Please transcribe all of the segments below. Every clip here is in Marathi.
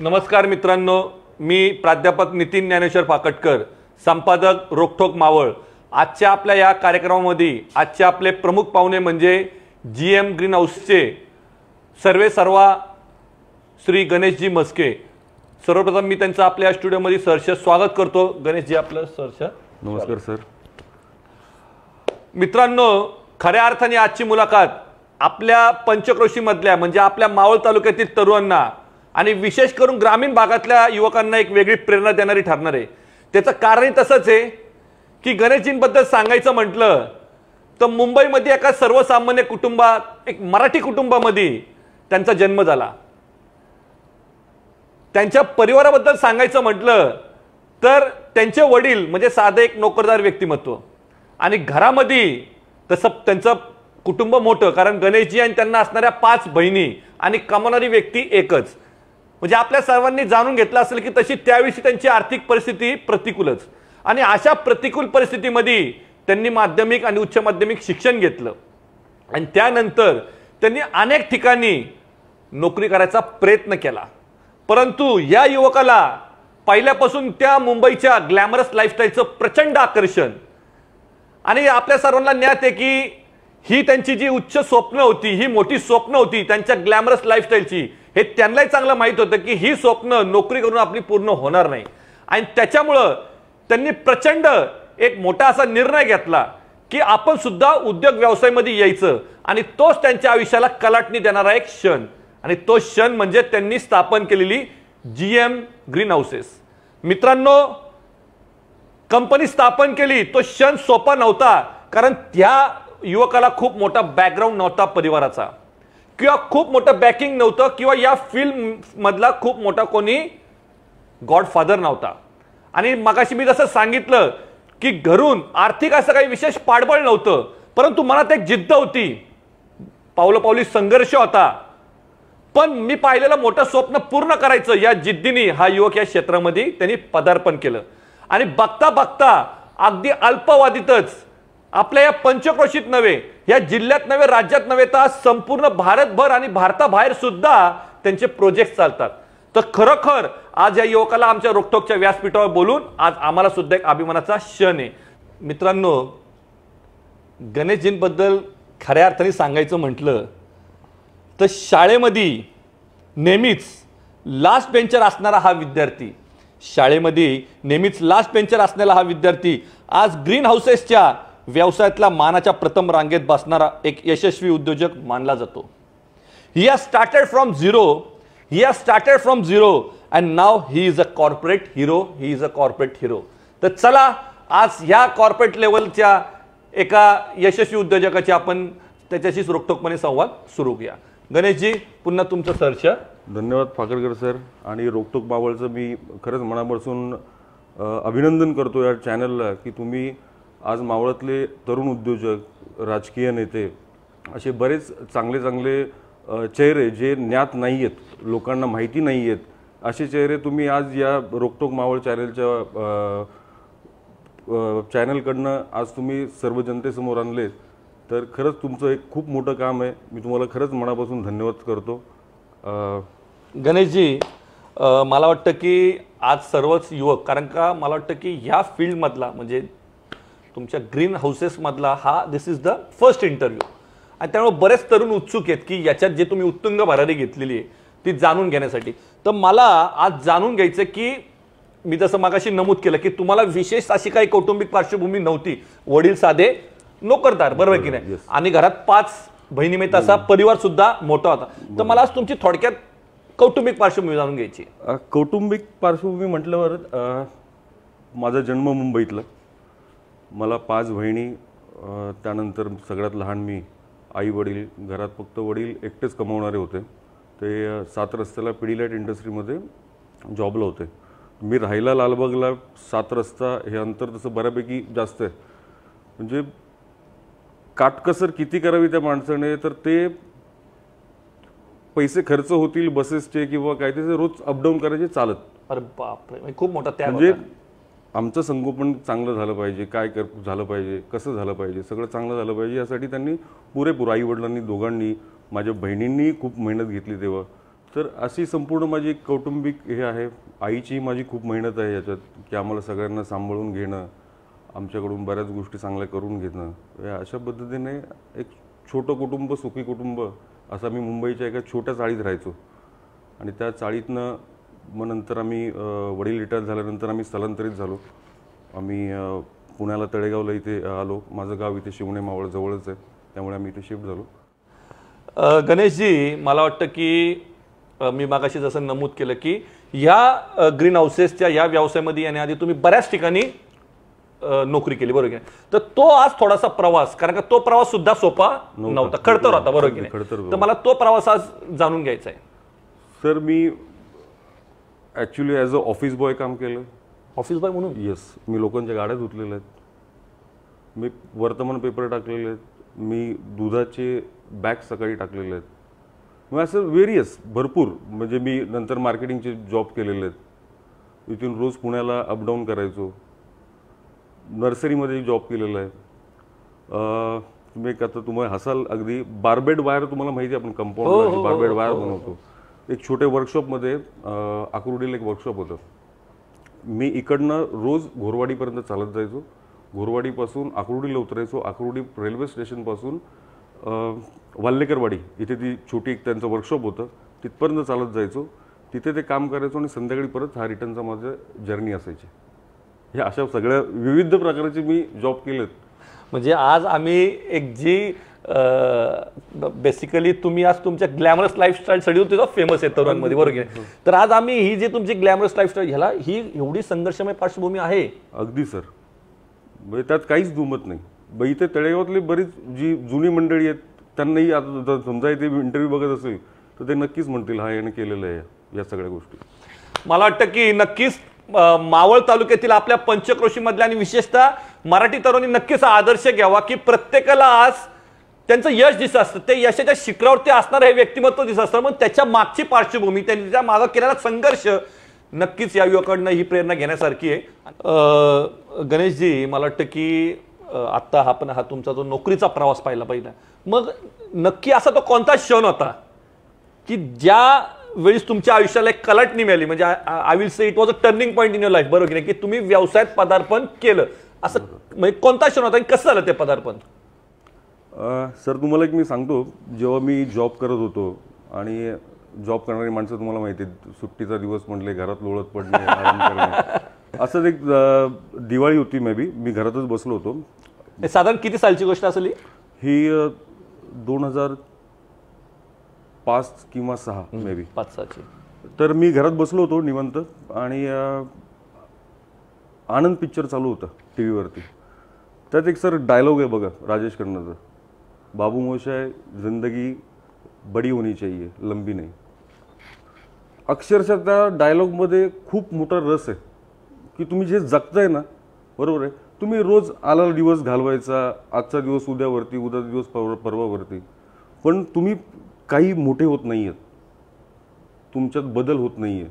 नमस्कार मित्रांनो मी प्राध्यापक नितीन ज्ञानेश्वर पाकटकर संपादक रोखोक मावळ आजच्या आपल्या या कार्यक्रमामध्ये आजचे आपले प्रमुख पाहुणे म्हणजे जी एम ग्रीन हाऊसचे सर्वे सर्वा श्री गणेशजी म्हस्के सर्वप्रथम मी त्यांचं आपल्या स्टुडिओमध्ये सरश स्वागत करतो गणेशजी आपलं सरश नमस्कार सर मित्रांनो खऱ्या अर्थाने आजची मुलाखत आपल्या पंचक्रोशीमधल्या म्हणजे आपल्या मावळ तालुक्यातील तरुणांना आणि विशेष करून ग्रामीण भागातल्या युवकांना एक वेगळी प्रेरणा देणारी ठरणार आहे त्याचं कारणही तसंच आहे की गणेशजींबद्दल सांगायचं म्हटलं तर मुंबईमध्ये एका सर्वसामान्य कुटुंबात एक मराठी कुटुंबामध्ये त्यांचा जन्म झाला त्यांच्या परिवाराबद्दल सांगायचं म्हटलं तर त्यांचे वडील म्हणजे साधे एक नोकरदार व्यक्तिमत्व आणि घरामध्ये तसं त्यांचं कुटुंब मोठं कारण गणेशजी आणि त्यांना असणाऱ्या पाच बहिणी आणि कमावणारी व्यक्ती एकच म्हणजे आपल्या सर्वांनी जाणून घेतलं असेल की तशी त्याविषयी त्यांची आर्थिक परिस्थिती प्रतिकूलच आणि अशा प्रतिकूल परिस्थितीमध्ये त्यांनी माध्यमिक आणि उच्च माध्यमिक शिक्षण घेतलं आणि त्यानंतर त्यांनी अनेक ठिकाणी नोकरी करायचा प्रयत्न केला परंतु या युवकाला पहिल्यापासून त्या मुंबईच्या ग्लॅमरस लाईफस्टाईलचं प्रचंड आकर्षण आणि आपल्या सर्वांना ज्ञात आहे की ही त्यांची जी उच्च स्वप्न होती ही मोठी स्वप्न होती त्यांच्या ग्लॅमरस लाईफस्टाईलची हे त्यांनाही चांगलं माहीत होतं की ही स्वप्न नोकरी करून आपली पूर्ण होणार नाही आणि त्याच्यामुळं त्यांनी प्रचंड एक मोठा असा निर्णय घेतला की आपण सुद्धा उद्योग व्यवसायामध्ये यायचं आणि तोच त्यांच्या आयुष्याला कलाटणी देणारा एक क्षण आणि तो क्षण म्हणजे त्यांनी स्थापन केलेली जी एम ग्रीन हाऊसेस मित्रांनो कंपनी स्थापन केली तो क्षण सोपा नव्हता कारण त्या युवकाला खूप मोठा बॅकग्राऊंड नव्हता परिवाराचा किंवा खूप मोठं बॅकिंग नव्हतं किंवा या फिल्म मधला खूप मोठा कोणी गॉडफादर नव्हता आणि मगाशी मी जसं सांगितलं की घरून आर्थिक असं काही विशेष पाडबळ नव्हतं परंतु मनात एक जिद्द होती पावली संघर्ष होता पण मी पाहिलेलं मोठं स्वप्न पूर्ण करायचं या जिद्दीने हा युवक या क्षेत्रामध्ये त्यांनी पदार्पण केलं आणि बघता बघता अगदी अल्पवादीतच आपल्या या पंचक्रोशीत नव्हे या जिल्ह्यात नव्हे राज्यात नव्हे तर आज संपूर्ण भारतभर आणि भारताबाहेर सुद्धा त्यांचे प्रोजेक्ट चालतात तर खरोखर आज या युवकाला आमच्या रोखटोकच्या व्यासपीठावर बोलून आज आम्हाला सुद्धा एक अभिमानाचा क्षण आहे मित्रांनो गणेशजींबद्दल खऱ्या अर्थाने सांगायचं म्हटलं तर शाळेमध्ये नेहमीच लास्ट बेंचर असणारा हा विद्यार्थी शाळेमध्ये नेहमीच लास्ट बेंचर असणारा हा विद्यार्थी आज ग्रीन हाऊसेसच्या व्यवसायातला मानाच्या प्रथम रांगेत बसणारा एक यशस्वी उद्योजक मानला जातो he are started from zero he are started from zero and नाव he is a corporate hero he is a corporate hero तर चला आज ह्या कॉर्पोरेट लेवलच्या एका यशस्वी उद्योजकाची आपण त्याच्याशीच रोखटोकपणे संवाद सुरू घ्या गणेशजी पुन्हा तुमचं सरच धन्यवाद फाकरकर सर आणि रोखटोक बाबळचं मी खरंच मनापासून अभिनंदन करतो या चॅनलला की तुम्ही आज मावळातले तरुण उद्योजक राजकीय नेते असे बरेच चांगले चांगले चेहरे जे ज्ञात नाही आहेत लोकांना माहिती नाही आहेत असे चेहरे तुम्ही आज या रोकटोक मावळ चॅनलच्या चॅनलकडनं आज तुम्ही सर्व जनतेसमोर आणले तर खरंच तुमचं एक खूप मोठं काम आहे मी तुम्हाला खरंच मनापासून धन्यवाद करतो गणेशजी मला वाटतं की आज सर्वच युवक कारण का मला वाटतं की ह्या फील्डमधला म्हणजे तुमच्या ग्रीन हाऊसेसमधला हा this is the first interview आणि त्यामुळे बरेच तरुण उत्सुक आहेत की याच्यात जे तुम्ही उत्तुंग भरारी घेतलेली आहे ती जाणून घेण्यासाठी तर मला आज जाणून घ्यायचं की मी जसं मागाशी नमूद केलं की तुम्हाला विशेष अशी काही कौटुंबिक पार्श्वभूमी नव्हती वडील साधे नोकरदार बरोबर की नाही आणि घरात पाच मी असा परिवार सुद्धा मोठा होता तर मला आज तुमची थोडक्यात कौटुंबिक पार्श्वभूमी जाणून घ्यायची कौटुंबिक पार्श्वभूमी म्हटल्यावर माझा जन्म मुंबईतला मला पाच बहिणी त्यानंतर सगळ्यात लहान मी आई वडील घरात फक्त वडील एकटेच कमावणारे होते ते सात रस्त्याला पिढीलाईट इंडस्ट्रीमध्ये जॉबला होते मी राहिला लालबागला सात रस्ता हे अंतर तसं बऱ्यापैकी जास्त आहे म्हणजे काटकसर किती करावी त्या माणसाने तर ते पैसे खर्च होतील बसेसचे किंवा काय ते रोज अपडाऊन करायचे चालत अरे बापरे म्हणजे खूप मोठा म्हणजे आमचं संगोपन चांगलं झालं पाहिजे काय कर झालं पाहिजे कसं झालं पाहिजे सगळं चांगलं झालं पाहिजे यासाठी त्यांनी पुरेपूर आईवडिलांनी दोघांनी माझ्या बहिणींनीही खूप मेहनत घेतली तेव्हा तर अशी संपूर्ण माझी कौटुंबिक हे आहे आईची माझी खूप मेहनत आहे याच्यात की आम्हाला सगळ्यांना सांभाळून घेणं आमच्याकडून बऱ्याच गोष्टी चांगल्या करून घेणं या अशा पद्धतीने एक छोटं कुटुंब सुखी कुटुंब असं मी मुंबईच्या एका छोट्या चाळीत राहायचो आणि त्या चाळीतनं मग नंतर आम्ही वडील रिटायर झाल्यानंतर आम्ही स्थलांतरित झालो आम्ही पुण्याला तळेगावला इथे आलो माझं गाव इथे शिवणे मावळ जवळच आहे त्यामुळे आम्ही इथे शिफ्ट झालो गणेशजी मला वाटतं की मी मागाशी जसं नमूद केलं की या ग्रीन हाऊसेसच्या या व्यवसायामध्ये येण्याआधी तुम्ही बऱ्याच ठिकाणी नोकरी केली बरोबर तर तो आज थोडासा प्रवास कारण का तो प्रवास सुद्धा सोपा नव्हता खडतर होता बरोबर तर मला तो प्रवास आज जाणून घ्यायचा आहे सर मी actually as a office boy काम केलं ऑफिस बॉय म्हणून येस मी लोकांच्या गाड्या धुतलेल्या आहेत मी वर्तमान पेपर टाकलेले आहेत मी दुधाचे बॅग सकाळी टाकलेले आहेत मग असं वेरियस भरपूर म्हणजे मी नंतर मार्केटिंगचे जॉब केलेले आहेत इथून रोज पुण्याला अपडाऊन करायचो नर्सरीमध्ये जॉब केलेला आहे तुम्ही एक आता तुम्हाला हसाल अगदी बार्बेड वायर तुम्हाला माहिती आहे आपण कंपाऊंड बार्बेड वायर बनवतो एक छोटे वर्कशॉपमध्ये आकुर्डीला एक वर्कशॉप होतं मी इकडनं रोज घोरवाडीपर्यंत चालत जायचो घोरवाडीपासून आकुर्डीला उतरायचो आकुर्डी रेल्वे स्टेशनपासून वाल्लेकरवाडी इथे ती छोटी एक त्यांचं वर्कशॉप होतं तिथपर्यंत चालत जायचो तिथे ते काम करायचो आणि संध्याकाळी परत हा रिटर्नचा माझं जर्नी असायची हे अशा सगळ्या विविध प्रकारचे मी जॉब केलेत म्हणजे आज आम्ही एक जी बेसिकली तुम्ही आज तुमच्या ग्लॅमरस लाईफस्टाईल सडी तुझा फेमस आहे तरुणांमध्ये बरोबर तर आज आम्ही ही जी तुमची ग्लॅमरस लाईफस्टाईल ह्याला ही एवढी संघर्षमय पार्श्वभूमी आहे अगदी सर म्हणजे त्यात काहीच दुमत नाही ब इथे तळेगावातली बरीच जी जुनी मंडळी आहेत त्यांनाही आता समजा इथे इंटरव्ह्यू बघत असेल तर ते नक्कीच म्हणतील हा याने केलेलं आहे या सगळ्या गोष्टी मला वाटतं की नक्कीच मावळ तालुक्यातील आपल्या पंचक्रोशीमधल्या आणि विशेषतः मराठी तरुणी नक्कीच आदर्श घ्यावा की प्रत्येकाला आज त्यांचं यश दिसत असतं ते यशाच्या शिखरावरती असणारं हे व्यक्तिमत्व दिसत असतं मग त्याच्या मागची पार्श्वभूमी त्यांच्या मागं केलेला संघर्ष नक्कीच या युवकांना ही प्रेरणा घेण्यासारखी आहे गणेशजी मला वाटतं की आत्ता हा पण हा तुमचा जो नोकरीचा प्रवास पाहिला पाहिला मग नक्की असा तो कोणता क्षण होता की ज्या वेळीस तुमच्या आयुष्याला एक कलाटणी मिळाली म्हणजे I will say it was a turning point in your life बरोबर की तुम्ही व्यवसायात पदार्पण केलं असं म्हणजे कोणता क्षण होता आणि कसं झालं ते पदार्पण सर तुम्हाला एक मी सांगतो जेव्हा मी जॉब करत होतो आणि जॉब करणारी माणसं तुम्हाला माहिती आहेत सुट्टीचा दिवस म्हटले घरात लोळत पडले आराम असंच एक दिवाळी होती मे बी मी घरातच बसलो होतो साधारण किती सालची गोष्ट असली ही दोन हजार पाच किंवा सहा मे बी पाच सहाची तर मी घरात बसलो होतो निवंत आणि आनंद पिक्चर चालू होता टी व्हीवरती त्यात एक सर डायलॉग आहे बघा राजेश खन्नाचा बाबू मोशाय जिंदगी बडी होनी चाहिए लंबी नाही अक्षरशः त्या डायलॉगमध्ये खूप मोठा रस आहे की तुम्ही जे जगताय ना बरोबर आहे तुम्ही रोज आला दिवस घालवायचा आजचा दिवस उद्यावरती उद्या दिवस परवावरती पण तुम्ही काही मोठे होत नाही आहेत तुमच्यात बदल होत नाही आहे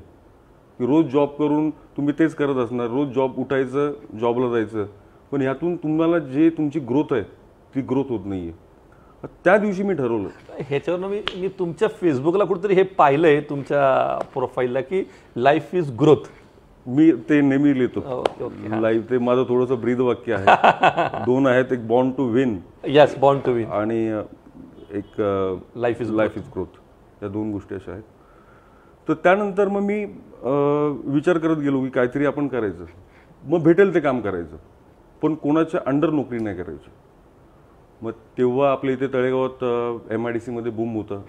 की रोज जॉब करून तुम्ही तेच करत असणार रोज जॉब उठायचं जॉबला जायचं पण ह्यातून तुम्हाला जे तुमची ग्रोथ आहे ती ग्रोथ होत नाही आहे त्या दिवशी मी ठरवलं ह्याच्यावरनं मी मी तुमच्या फेसबुकला कुठेतरी हे पाहिलं आहे तुमच्या प्रोफाईलला की लाईफ इज ग्रोथ मी ते नेहमी लिहितो लाईफ oh, ते माझं थोडंसं ब्रीद वाक्य आहे दोन आहेत एक bond to win yes bond to win आणि एक life is life is growth या दोन गोष्टी अशा आहेत तर त्यानंतर मग मी विचार करत गेलो की काहीतरी आपण करायचं मग भेटेल ते काम करायचं पण कोणाच्या अंडर नोकरी नाही करायची मग तेव्हा आपल्या इथे तळेगावात एम आय डी सीमध्ये बूम होतं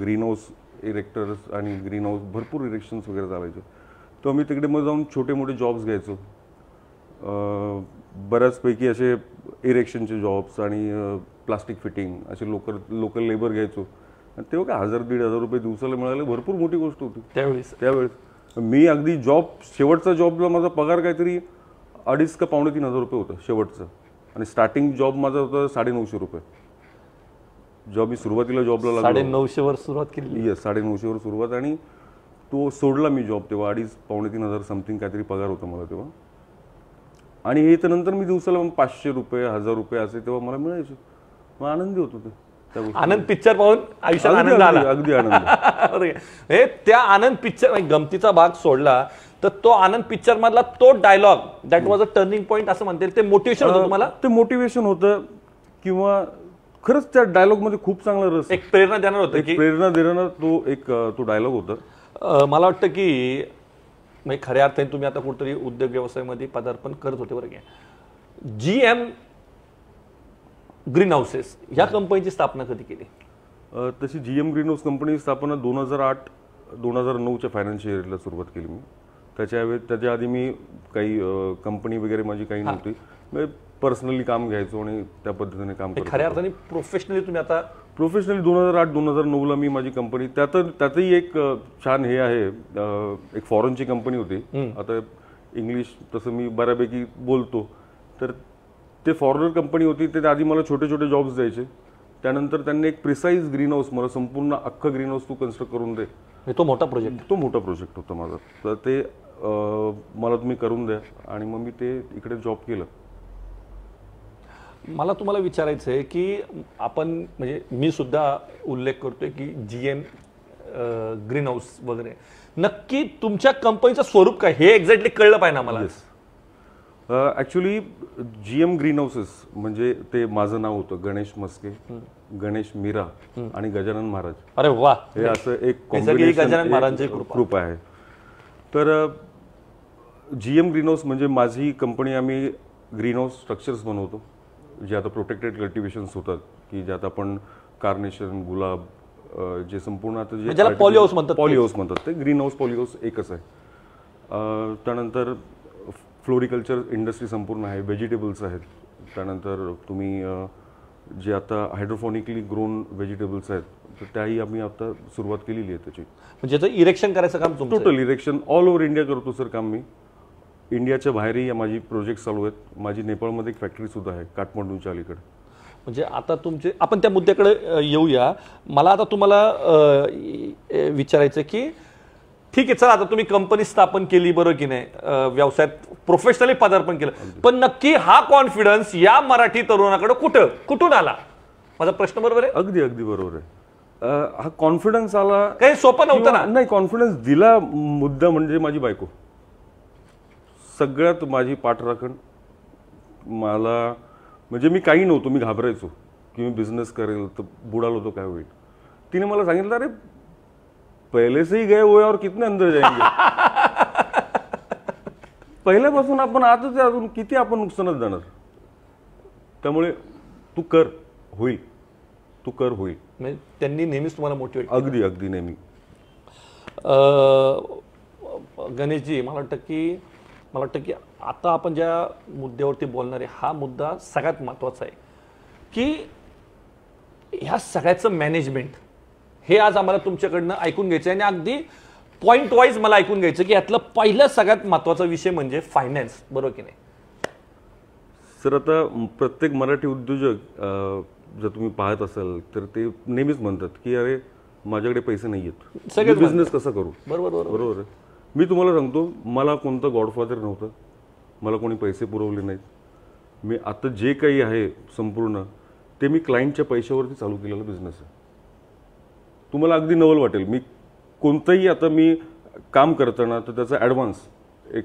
ग्रीन हाऊस इरेक्टर्स आणि ग्रीन हाऊस भरपूर इरेक्शन्स वगैरे चालायचे तर मी तिकडे मग जाऊन छोटे मोठे जॉब्स घ्यायचो बऱ्याचपैकी असे इरेक्शनचे जॉब्स आणि प्लास्टिक फिटिंग असे लोकल लोकल लेबर घ्यायचो आणि तेव्हा काय हजार दीड हजार रुपये दिवसाला मिळाले भरपूर मोठी गोष्ट होती त्यावेळेस त्यावेळेस मी अगदी जॉब शेवटचा जॉबला माझा पगार काहीतरी अडीच का पावणे तीन हजार रुपये होतं शेवटचं आणि स्टार्टिंग जॉब माझा होता नऊशे रुपये जॉब मी सुरुवातीला जॉबला लागलो साडे वर सुरुवात केली येस साडे वर सुरुवात आणि तो सोडला मी जॉब तेव्हा अडीच पावणे तीन हजार समथिंग काहीतरी पगार होता मला तेव्हा आणि हे तर नंतर मी दिवसाला मग पाचशे रुपये हजार रुपये असे तेव्हा मला मिळायचे मग आनंदी होतो ते आनंद पिक्चर पाहून आयुष्यात आनंद आला अगदी आनंद हे त्या आनंद पिक्चर गमतीचा भाग सोडला तर तो आनंद पिक्चर मधला तो dialogue that was a turning point असं म्हणते ते मोटिवेशन होतं तुम्हाला ते मोटिवेशन होतं किंवा खरंच त्या डायलॉग मध्ये खूप चांगला रस एक प्रेरणा देणार होतं की प्रेरणा देणार तो एक तो डायलॉग होता मला वाटतं की म्हणजे खऱ्या अर्थाने तुम्ही आता कुठेतरी उद्योग व्यवसायामध्ये पदार्पण करत होते बरं जी एम ग्रीन हाऊसेस ह्या कंपनीची स्थापना कधी केली तशी जी एम ग्रीन हाऊस कंपनीची स्थापना दोन हजार आठ दोन हजार नऊच्या फायनान्शियल इयरला सुरुवात केली मी त्याच्या त्याच्या आधी मी काही कंपनी वगैरे माझी काही नव्हती पर्सनली काम घ्यायचो आणि त्या पद्धतीने काम म्हणजे खऱ्या अर्थाने प्रोफेशनली तुम्ही आता प्रोफेशनली दोन हजार आठ दोन हजार नऊला मी माझी कंपनी त्यात त्यातही एक छान हे आहे एक फॉरेनची कंपनी होती आता इंग्लिश तसं मी बऱ्यापैकी बोलतो तर ते फॉरेनर कंपनी होती ते आधी मला छोटे छोटे जॉब्स द्यायचे त्यानंतर त्यांनी एक प्रिसाईज ग्रीन हाऊस मला संपूर्ण अख्खं ग्रीन हाऊस तू कन्स्ट्रक्ट करून दे तो मोठा प्रोजेक्ट तो मोठा प्रोजेक्ट होता माझा तर ते मला तुम्ही करून द्या आणि मग मी ते इकडे जॉब केलं मला तुम्हाला विचारायचं आहे की आपण म्हणजे मी सुद्धा उल्लेख करतोय की जी एन ग्रीन हाऊस वगैरे नक्की तुमच्या कंपनीचं स्वरूप काय हे एक्झॅक्टली कळलं पाहिजे ना मला actually G M green houses म्हणजे ते माझं नाव होतं गणेश मस्के गणेश मीरा आणि गजानन महाराज अरे वा हे असं एक गजानन महाराज कृपा आहे तर जी एम ग्रीनहाऊस म्हणजे माझी कंपनी आम्ही ग्रीनहाऊस स्ट्रक्चर्स बनवतो जे आता प्रोटेक्टेड कल्टिवेशन्स होतात की ज्यात आपण कार्नेशन गुलाब जे संपूर्ण आता जे पॉलिहाऊस म्हणतात पॉलिहाऊस म्हणतात ते ग्रीन हाऊस पॉलिहाऊस एकच आहे त्यानंतर फ्लोरिकल्चर इंडस्ट्री संपूर्ण आहे व्हेजिटेबल्स आहेत त्यानंतर तुम्ही जे आता हायड्रोफोनिकली ग्रोन व्हेजिटेबल्स आहेत तर त्याही आम्ही आता सुरुवात केलेली आहे त्याची म्हणजे आता इरेक्शन करायचं काम total erection all over India करतो सर काम मी इंडियाच्या बाहेरही माझी प्रोजेक्ट चालू आहेत माझी नेपाळमध्ये एक फॅक्टरी सुद्धा आहे काठमांडूच्या अलीकडे म्हणजे आता तुमचे आपण त्या मुद्द्याकडे येऊया मला आता तुम्हाला विचारायचं की ठीक आहे चला आता तुम्ही कंपनी स्थापन केली बरं की नाही व्यवसायात प्रोफेशनली पदार्पण केलं पण नक्की हा कॉन्फिडन्स या मराठी तरुणाकडे कुठं कुठून आला माझा प्रश्न बरोबर आहे अगदी अगदी बरोबर आहे हा कॉन्फिडन्स आला काही सोपं नव्हतं ना नाही कॉन्फिडन्स दिला मुद्दा म्हणजे माझी बायको सगळ्यात माझी पाठराखण मला म्हणजे मी काही नव्हतो मी घाबरायचो की मी बिझनेस करेल तर बुडाल होतो काय होईल तिने मला सांगितलं अरे पहले से ही गए हुए और कितने अंदर जाएंगे पहिल्यापासून आपण आजच अजून किती आपण नुकसानच जाणार त्यामुळे तू कर होईल तू कर होईल म्हणजे त्यांनी नेहमीच तुम्हाला मोटिवेट अगदी अगदी नेहमी गणेशजी मला वाटतं की मला वाटतं की आता आपण ज्या मुद्द्यावरती बोलणार आहे हा मुद्दा सगळ्यात महत्त्वाचा आहे की ह्या सगळ्याचं मॅनेजमेंट हे आज आम्हाला तुमच्याकडनं ऐकून घ्यायचं आणि अगदी पॉईंट वाईज मला ऐकून घ्यायचं की यातलं पहिलं सगळ्यात महत्वाचा विषय म्हणजे फायनान्स बरोबर की नाही सर आता प्रत्येक मराठी उद्योजक जर तुम्ही पाहत असाल तर ते नेहमीच म्हणतात की अरे माझ्याकडे पैसे नाही आहेत सगळे बिझनेस कसा करू बरोबर बरोबर मी तुम्हाला सांगतो मला कोणतं गॉडफादर नव्हतं मला कोणी पैसे पुरवले नाहीत मी आता जे काही आहे संपूर्ण ते मी क्लायंटच्या पैशावरती चालू केलेला बिझनेस आहे तुम्हाला अगदी नवल वाटेल मी कोणतंही आता मी काम करताना तर त्याचा ॲडव्हान्स एक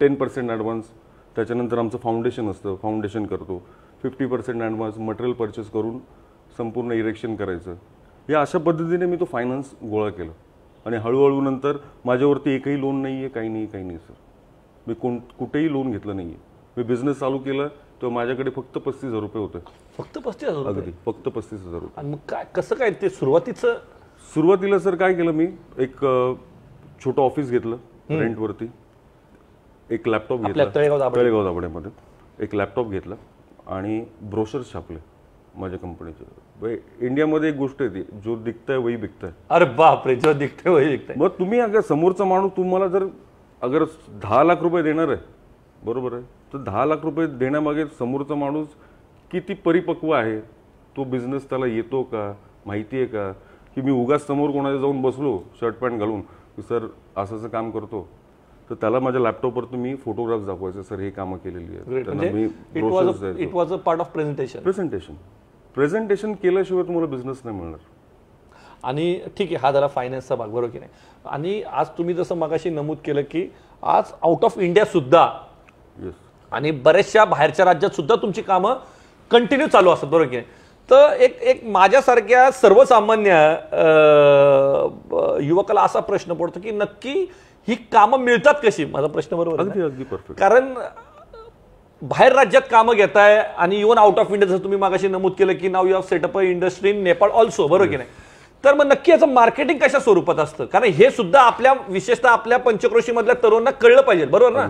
टेन पर्सेंट ॲडव्हान्स त्याच्यानंतर आमचं फाउंडेशन असतं फाउंडेशन करतो fifty percent advance material purchase करून संपूर्ण इरेक्शन करायचं या अशा पद्धतीने मी तो फायनान्स गोळा केला आणि हळूहळू नंतर माझ्यावरती एकही लोन नाही आहे काही नाही काही नाही सर मी कोण कुठेही लोन घेतलं नाही आहे मी बिझनेस चालू केला तो माझ्याकडे फक्त पस्तीस हजार रुपये होते फक्त पस्तीस हजार रुपये फक्त पस्तीस हजार रुपये मग काय कसं काय ते सुरुवातीचं सुरुवातीला सर काय केलं मी एक छोट छोटं ऑफिस घेतलं रेंटवरती एक लॅपटॉप घेतला तळेगाव दाबड्यामध्ये एक लॅपटॉप घेतला आणि ब्रोशर्स छापले माझ्या कंपनीचे म्हणजे इंडियामध्ये एक गोष्ट आहे ती जो दिखताय वही बिकताय अरे बापरे जो दिखते वही मग तुम्ही अगर समोरचा माणूस तुम्हाला जर अगर दहा लाख रुपये देणार आहे बरोबर आहे तर दहा लाख रुपये देण्यामागे समोरचा माणूस किती परिपक्व आहे तो बिझनेस त्याला येतो का माहिती आहे का की मी उगाच समोर कोणाच्या जाऊन बसलो शर्ट पॅन्ट घालून की सर असं असं काम करतो तर त्याला माझ्या लॅपटॉपवर तुम्ही फोटोग्राफ दाखवायचे सर हे कामं केलेली आहेत it was a part of presentation presentation presentation केल्याशिवाय तुम्हाला बिझनेस नाही मिळणार आणि ठीक आहे हा जरा फायनान्सचा भाग बरोबर की नाही आणि आज तुम्ही जसं मगाशी नमूद केलं की आज आउट ऑफ इंडिया सुद्धा येस आणि बऱ्याचशा बाहेरच्या राज्यात सुद्धा तुमची कामं कंटिन्यू चालू असतात बरोबर की तर एक एक माझ्यासारख्या सर्वसामान्य युवकाला असा प्रश्न पडतो की नक्की ही कामं मिळतात कशी माझा प्रश्न बरोबर अगदी अगदी परफेक्ट कारण बाहेर राज्यात कामं घेताय आणि इव्हन आउट ऑफ इंडिया जर तुम्ही मागाशी नमूद केलं की नाव you have setup a industry in Nepal also बरोबर की नाही तर मग नक्की याचं मार्केटिंग कशा स्वरूपात असतं कारण हे सुद्धा आपल्या विशेषतः आपल्या पंचक्रोशीमधल्या तरुणांना कळलं पाहिजे बरोबर ना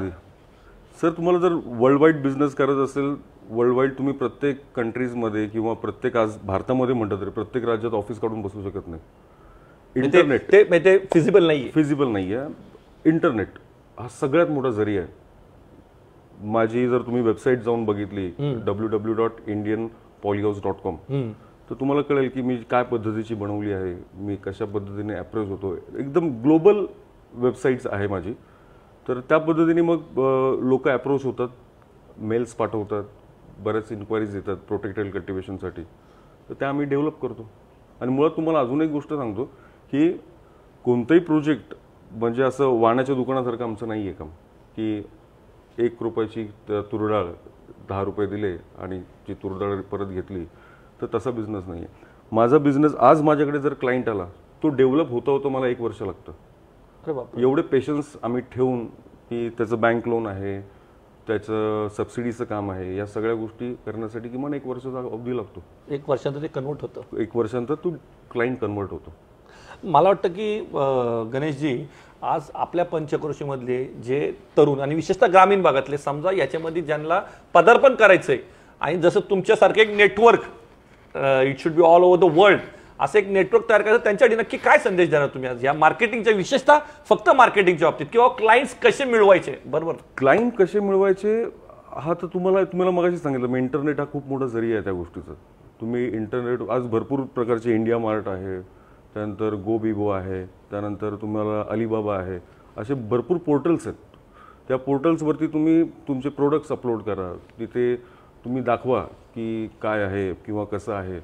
सर तुम्हाला जर वर्ल्ड वाईड बिझनेस करत असेल वर्ल्ड वाईड तुम्ही प्रत्येक कंट्रीजमध्ये किंवा प्रत्येक आज भारतामध्ये म्हणतात तरी प्रत्येक राज्यात ऑफिस काढून बसू शकत नाही इंटरनेट म्हणजे ते ते फिजिबल नाही फिजिबल नाही आहे इंटरनेट हा सगळ्यात मोठा जरी आहे माझी जर तुम्ही वेबसाईट जाऊन बघितली W W dot Indian polyhouse dot com तर तुम्हाला कळेल की मी काय पद्धतीची बनवली आहे मी कशा पद्धतीने अप्रोच होतो एकदम ग्लोबल वेबसाईट्स आहे माझी तर त्या पद्धतीने मग लोक ॲप्रोच होतात मेल्स पाठवतात बऱ्याच इन्क्वायरीज येतात प्रोटेक्टेड कल्टिवेशनसाठी तर त्या आम्ही डेव्हलप करतो आणि मुळात तुम्हाला अजून एक गोष्ट सांगतो की कोणतंही प्रोजेक्ट म्हणजे असं वाण्याच्या दुकानासारखं आमचं नाही आहे काम की एक रुपयाची तुरडाळ दहा रुपये दिले आणि जी तुरडाळ परत घेतली तर तसा बिझनेस नाही आहे माझा बिझनेस आज माझ्याकडे जर क्लायंट आला तो डेव्हलप होता होता मला एक वर्ष लागतं एवढे पेशन्स आम्ही ठेवून की त्याचं बँक लोन आहे त्याचं सबसिडीचं काम आहे या सगळ्या गोष्टी करण्यासाठी किमान एक वर्षाचा अवधी लागतो एक वर्षानंतर ते कन्वर्ट होतं एक वर्षानंतर तू क्लाइंट कन्वर्ट होतो मला वाटतं की गणेशजी आज आपल्या पंचक्रोशीमधले जे तरुण आणि विशेषतः ग्रामीण भागातले समजा याच्यामध्ये ज्यांना पदार्पण करायचं आहे आणि जसं तुमच्यासारखे एक network it should be all over the world असं एक नेटवर्क तयार करायचं त्यांच्यासाठी नक्की काय संदेश देणार तुम्ही आज या मार्केटिंगच्या विशेषतः फक्त मार्केटिंगच्या बाबतीत किंवा क्लायंट्स कसे मिळवायचे बरोबर क्लायंट कसे मिळवायचे हा तर तुम्हाला तुम्हाला मगाशी सांगितलं मी इंटरनेट हा खूप मोठा जरिया आहे त्या गोष्टीचा तुम्ही इंटरनेट आज भरपूर प्रकारचे इंडिया मार्ट आहे त्यानंतर गो बिबो आहे त्यानंतर तुम्हाला अलिबाबा आहे असे भरपूर पोर्टल्स आहेत त्या पोर्टल्सवरती तुम्ही तुमचे प्रोडक्ट्स अपलोड करा तिथे तुम्ही दाखवा की काय आहे किंवा कसं आहे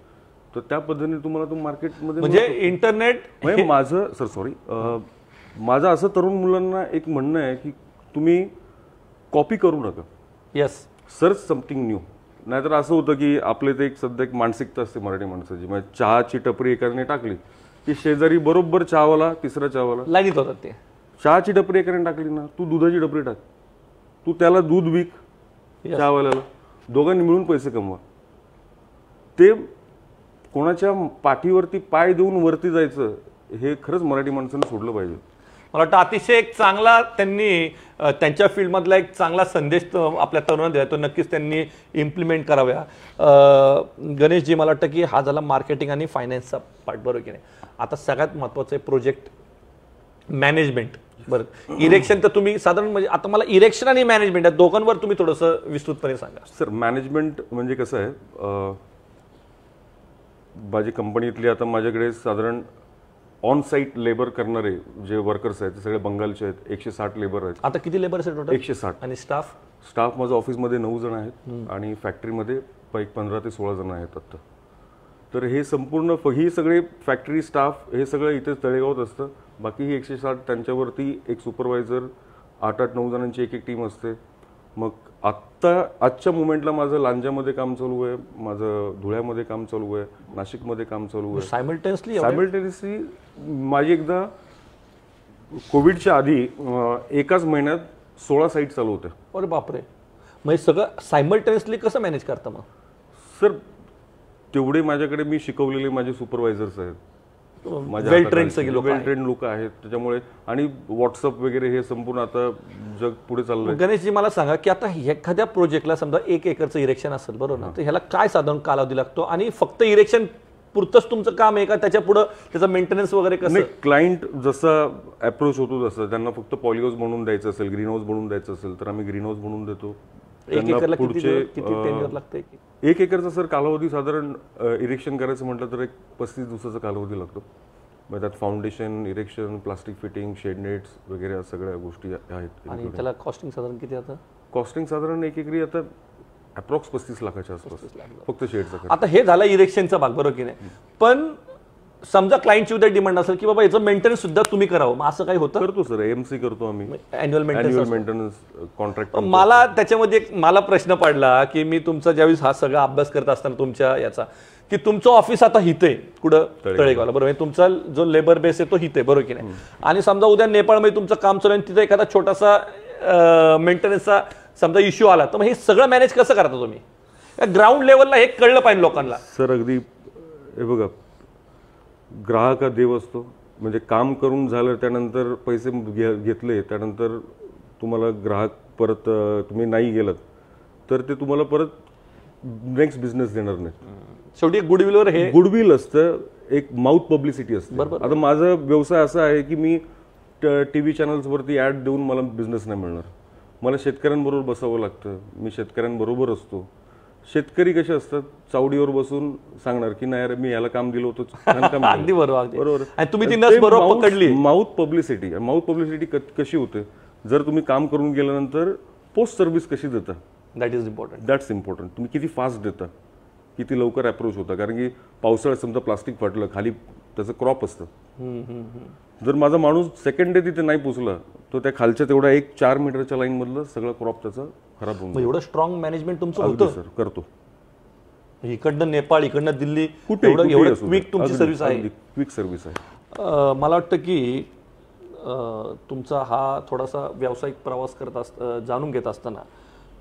तर त्या पद्धतीने तुम्हाला तो मार्केटमध्ये म्हणजे इंटरनेट म्हणजे माझं सर सॉरी माझं असं तरुण मुलांना एक म्हणणं आहे की तुम्ही कॉपी करू नका येस सर्च समथिंग न्यू नाहीतर असं होतं की आपले ते एक सध्या एक मानसिकता असते मराठी माणसाची म्हणजे चहाची टपरी एकाने टाकली की शेजारी बरोबर चहावाला तिसरा चहावाला लागत होतात ते चहाची टपरी एकाने टाकली ना तू दुधाची टपरी टाक तू त्याला दूध विक चहावाल्याला दोघांनी मिळून पैसे कमवा ते कोणाच्या पाठीवरती पाय देऊन वरती जायचं हे खरंच मराठी माणसानं सोडलं पाहिजे मला वाटतं अतिशय एक चांगला त्यांनी त्यांच्या फील्डमधला एक चांगला संदेश आपल्या तरुणांना दिला तो नक्कीच त्यांनी इम्प्लिमेंट कराव्या गणेशजी मला वाटतं की हा झाला मार्केटिंग आणि फायनान्सचा पार्ट बरोबर की नाही आता सगळ्यात महत्त्वाचं आहे प्रोजेक्ट मॅनेजमेंट बरं इरेक्शन तर तुम्ही साधारण म्हणजे आता मला इरेक्शन आणि मॅनेजमेंट या दोघांवर तुम्ही थोडंसं विस्तृतपणे सांगा सर मॅनेजमेंट म्हणजे कसं आहे माझी कंपनीतली आता माझ्याकडे साधारण ऑन साईट लेबर करणारे जे वर्कर्स आहेत ते सगळे बंगालचे आहेत एकशे साठ लेबर आहेत आता किती लेबर आहेत एकशे साठ आणि स्टाफ स्टाफ माझं ऑफिसमध्ये नऊ जण आहेत आणि फॅक्टरीमध्ये एक पंधरा ते सोळा जण आहेत आत्ता तर हे संपूर्ण ही सगळे फॅक्टरी स्टाफ हे सगळं इथेच तळेगावत असतं बाकी ही एकशे साठ त्यांच्यावरती एक सुपरवायझर आठ आठ नऊ जणांची एक एक टीम असते मग आत्ता आजच्या मुवमेंटला माझं लांजामध्ये काम चालू आहे माझं धुळ्यामध्ये काम चालू आहे नाशिकमध्ये काम चालू आहे सायमल्टेनियसली सायमल्टेनियसली माझी एकदा कोविडच्या आधी एकाच महिन्यात सोळा साईट चालू होत्या अरे बापरे म्हणजे सगळं सायमल्टेनियसली कसं मॅनेज करता मग सर तेवढे माझ्याकडे मी शिकवलेले माझे सुपरवायझर्स आहेत वेल ट्रेंड सगळे वेल ट्रेंड लोक आहेत त्याच्यामुळे आणि व्हॉट्सअप वगैरे हे संपूर्ण आता जग पुढे चाललं गणेशजी मला सांगा की आता एखाद्या प्रोजेक्टला समजा एक एकरचं इरेक्शन असेल बरोबर ना तर ह्याला काय साधारण कालावधी लागतो आणि फक्त इरेक्शन पुरतंच तुमचं काम आहे का त्याच्या पुढं त्याचा मेंटेनन्स वगैरे कसं क्लायंट जसं अप्रोच होतो तसं त्यांना फक्त पॉलिहाऊस म्हणून द्यायचं असेल ग्रीन हाऊस बनवून द्यायचं असेल तर आम्ही ग्रीन हाऊस बनवून देतो एक एकरला किती एक एकरचा सर कालावधी साधारण इरेक्शन करायचं म्हटलं तर एक पस्तीस दिवसाचा कालावधी लागतो मग त्यात foundation erection plastic fitting shade nets वगैरे सगळ्या गोष्टी आहेत आणि त्याला कॉस्टिंग साधारण किती आता कॉस्टिंग साधारण एक एकरी आता अप्रॉक्स पस्तीस लाखाच्या आसपास फक्त शेडचा आता हे झालं इरेक्शनचा भाग बरोबर की नाही पण समजा क्लाइंटची उद्या डिमांड असेल की बाबा याचं मेंटेनन्स सुद्धा तुम्ही करावं मग असं काही होतं करतो सर सी करतो आम्ही अॅन्युअल मेंटेनन्स मेंटेनन्स कॉन्ट्रॅक्ट मला त्याच्यामध्ये एक मला प्रश्न पडला की मी तुमचा ज्यावेळेस हा सगळा अभ्यास करत असताना तुमच्या याचा की तुमचं ऑफिस आता हिते कुठं तळेगावला बरोबर म्हणजे तुमचा जो लेबर बेस आहे तो हिते बरोबर की नाही आणि समजा उद्या नेपाळमध्ये तुमचं काम चालू आणि तिथे एखादा छोटासा मेंटेनन्सचा समजा इश्यू आला तर मग हे सगळं मॅनेज कसं करता तुम्ही ग्राउंड लेवलला हे कळलं पाहिजे लोकांना सर अगदी हे बघा ग्राहक देव असतो म्हणजे काम करून झालं त्यानंतर पैसे घेतले त्यानंतर तुम्हाला ग्राहक परत तुम्ही नाही गेलात तर ते तुम्हाला परत नेक्स्ट बिझनेस देणार नाही शेवटी गुडविलवर हे गुडविल असतं एक माउथ पब्लिसिटी असते आता माझा व्यवसाय असा आहे की मी टी व्ही चॅनल्सवरती ॲड देऊन मला बिझनेस नाही मिळणार मला शेतकऱ्यांबरोबर बसावं लागतं मी शेतकऱ्यांबरोबर असतो शेतकरी कसे असतात चावडीवर बसून सांगणार की नाही अरे मी याला काम दिलं होतो अगदी बरोबर तुम्ही ती पकडली माउथ पब्लिसिटी माउथ पब्लिसिटी कशी होते जर तुम्ही काम करून गेल्यानंतर पोस्ट सर्व्हिस कशी देता that is important that's important तुम्ही किती फास्ट देता किती लवकर अप्रोच होता कारण की पावसाळ्यात समजा प्लास्टिक फाटलं खाली त्याचं क्रॉप असतं जर माझा माणूस सेकंड डे तिथे नाही पोचला तर त्या खालच्या तेवढा एक चार मीटरच्या लाईन मधलं सगळं क्रॉप त्याचं खराब होऊन एवढं स्ट्रॉंग मॅनेजमेंट तुमचं होतं सर करतो इकडनं नेपाळ इकडनं दिल्ली कुठे क्विक तुमची सर्व्हिस आहे क्विक सर्व्हिस आहे मला वाटतं की तुमचा हा थोडासा व्यावसायिक प्रवास करत असत जाणून घेत असताना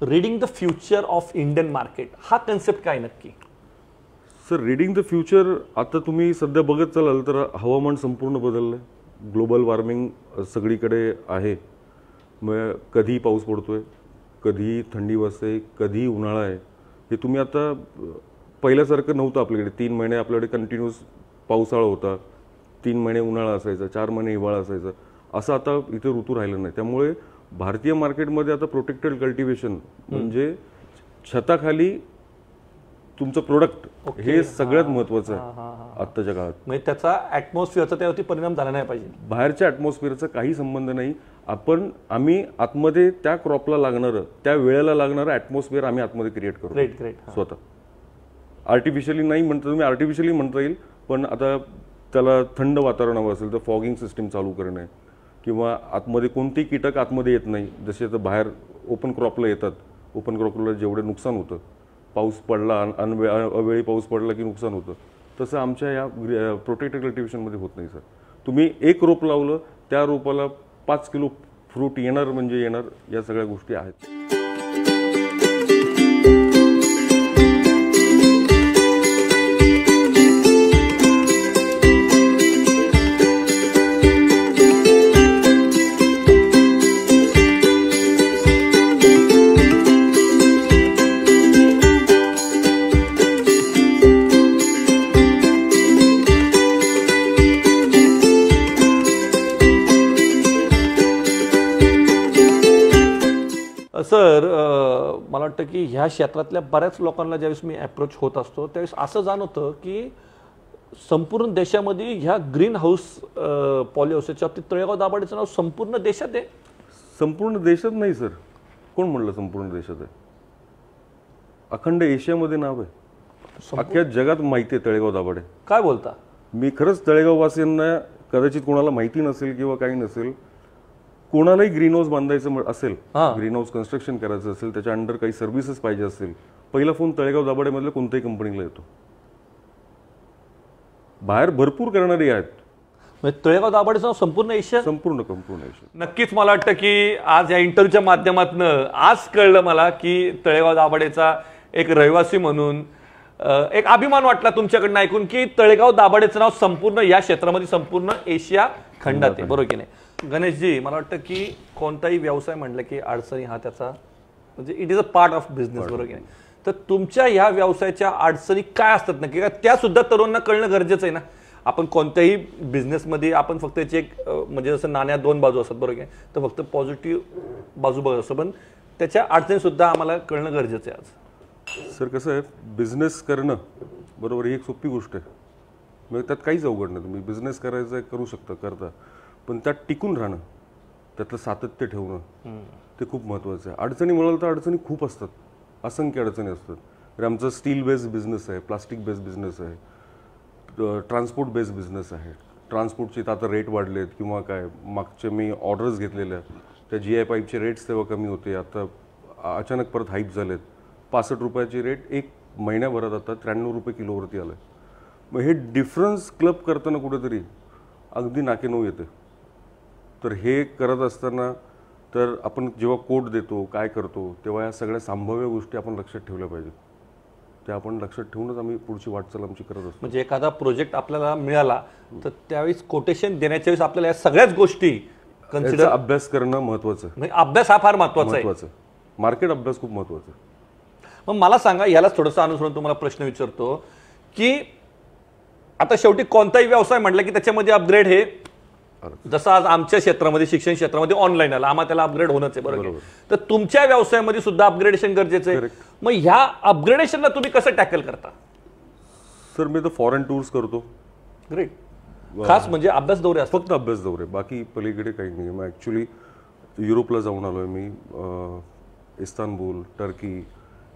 reading the future of Indian market हा कन्सेप्ट काय नक्की सर रिडिंग द फ्युचर आता तुम्ही सध्या बघत चालाल तर हवामान संपूर्ण बदललं आहे ग्लोबल वॉर्मिंग सगळीकडे आहे मग कधी पाऊस पडतो आहे कधी थंडी वाजते कधी उन्हाळा आहे हे तुम्ही आता पहिल्यासारखं नव्हतं आपल्याकडे तीन महिने आपल्याकडे कंटिन्युअस पावसाळा होता तीन महिने उन्हाळा असायचा चार महिने हिवाळा असायचा असं आता इथे ऋतू राहिलं नाही त्यामुळे भारतीय मार्केटमध्ये आता प्रोटेक्टेड कल्टिवेशन म्हणजे छताखाली तुमचं प्रोडक्ट हे सगळ्यात महत्वाचं आहे आत्ताच्या काळात म्हणजे त्याचा ॲटमॉस्फिअरचा त्यावरती परिणाम झाला नाही पाहिजे बाहेरच्या ॲटमॉस्फिअरचा काही संबंध नाही आपण आम्ही आतमध्ये त्या क्रॉपला लागणारं त्या वेळेला लागणारं ॲटमॉस्फिअर आम्ही आतमध्ये क्रिएट करतो स्वतः आर्टिफिशियली नाही म्हणत तुम्ही आर्टिफिशियली म्हणता येईल पण आता त्याला थंड वातावरण हवं असेल तर फॉगिंग सिस्टीम चालू करणे किंवा आतमध्ये कोणतेही कीटक आतमध्ये येत नाही जसे आता बाहेर ओपन क्रॉपला येतात ओपन क्रॉपला जेवढे नुकसान होतं पाऊस पडला अनवे अवेळी पाऊस पडला की नुकसान होतं तसं आमच्या या प्रोटेक्टेड कल्टिवेशनमध्ये होत नाही सर तुम्ही एक रोप लावलं त्या रोपाला पाच किलो फ्रूट येणार म्हणजे येणार या सगळ्या गोष्टी आहेत तर मला वाटतं की ह्या क्षेत्रातल्या बऱ्याच लोकांना ज्यावेळेस मी अप्रोच होत असतो त्यावेळेस असं जाणवतं की संपूर्ण देशामध्ये ह्या ग्रीन हाऊस पॉली हाऊसच्या बाबतीत तळेगाव दाभाडेचं नाव संपूर्ण देशात आहे संपूर्ण देशात नाही सर कोण म्हणलं संपूर्ण देशात आहे अखंड एशियामध्ये नाव आहे अख्ख्या जगात माहिती आहे तळेगाव दाबाडे काय बोलता मी खरंच तळेगाववासियांना कदाचित कोणाला माहिती नसेल किंवा काही नसेल कोणालाही ग्रीन हाऊस बांधायचं असेल ग्रीन हाऊस कन्स्ट्रक्शन करायचं असेल त्याच्या अंडर काही सर्व्हिसेस पाहिजे असेल पहिला फोन तळेगाव दाभाड्यामधल्या कोणत्याही कंपनीला येतो बाहेर भरपूर करणारे आहेत म्हणजे तळेगाव नाव संपूर्ण एशिया संपूर्ण संपूर्ण एशिया नक्कीच मला वाटतं की आज या इंटरव्ह्यूच्या माध्यमातून आज कळलं मला की तळेगाव दाबाडेचा एक रहिवासी म्हणून एक अभिमान वाटला तुमच्याकडनं ऐकून की तळेगाव दाबाडेचं नाव संपूर्ण या क्षेत्रामध्ये संपूर्ण एशिया खंडात आहे बरोबर की नाही गणेशजी मला वाटतं की कोणताही व्यवसाय म्हटलं की अडचणी हा त्याचा म्हणजे it is a part of business बरोबर की तर तुमच्या ह्या व्यवसायाच्या अडचणी काय असतात नक्की का त्या सुद्धा तरुणांना कळणं गरजेचं आहे ना आपण कोणत्याही बिझनेसमध्ये आपण फक्त याची एक म्हणजे जसं नाण्या दोन बाजू असतात बरोबर आहे तर फक्त पॉझिटिव्ह बाजू बघत असतो पण त्याच्या अडचणीसुद्धा आम्हाला कळणं गरजेचं आहे आज सर कसं आहे बिझनेस करणं बरोबर ही एक सोपी गोष्ट आहे मग म्हणजे त्यात काहीच अवघड नाही तुम्ही बिझनेस करायचा करू शकता करता पण त्यात टिकून राहणं त्यातलं सातत्य ठेवणं ते खूप महत्त्वाचं आहे अडचणी म्हणाल तर अडचणी खूप असतात असंख्य अडचणी असतात म्हणजे आमचं स्टील बेस्ड बिझनेस आहे प्लास्टिक बेस्ड बिझनेस आहे ट्रान्सपोर्ट बेस्ड बिझनेस आहे ट्रान्सपोर्टचे तर आता रेट वाढले आहेत किंवा काय मागचे मी ऑर्डर्स घेतलेल्या त्या जी आय पाईपचे रेट्स तेव्हा कमी होते आता अचानक परत हाईप झालेत पासष्ट रुपयाचे रेट एक महिन्याभरात आता त्र्याण्णव रुपये किलोवरती आलं मग हे डिफरन्स क्लब करताना कुठेतरी अगदी नाकेनऊ येते तर हे करत असताना तर आपण जेव्हा कोट देतो काय करतो तेव्हा या सगळ्या संभाव्य गोष्टी आपण लक्षात ठेवल्या पाहिजेत ते आपण लक्षात ठेवूनच आम्ही पुढची वाटचाल आमची करत असतो म्हणजे एखादा प्रोजेक्ट आपल्याला मिळाला तर त्यावेळेस कोटेशन देण्याच्या वेळेस आपल्याला या सगळ्याच गोष्टी कन्सिडर अभ्यास करणं महत्वाचं म्हणजे अभ्यास हा फार महत्वाचा महत्वाचं मार्केट अभ्यास खूप महत्वाचा मग मला सांगा यालाच थोडंसं अनुसरून तुम्हाला प्रश्न विचारतो की आता शेवटी कोणताही व्यवसाय म्हटलं की त्याच्यामध्ये अपग्रेड हे जसं आज आमच्या क्षेत्रामध्ये शिक्षण क्षेत्रामध्ये ऑनलाईन आला आम्हाला त्याला अपग्रेड होणंच आहे बरोबर तर तुमच्या व्यवसायामध्ये सुद्धा अपग्रेडेशन गरजेचं आहे मग ह्या अपग्रेडेशनला तुम्ही कसं टॅकल करता सर मी तर फॉरेन टूर्स करतो ग्रेट खास म्हणजे अभ्यास दौरे फक्त अभ्यास दौरे बाकी पलीकडे काही नाही मग ॲक्च्युली युरोपला जाऊन आलो मी इस्तानबुल टर्की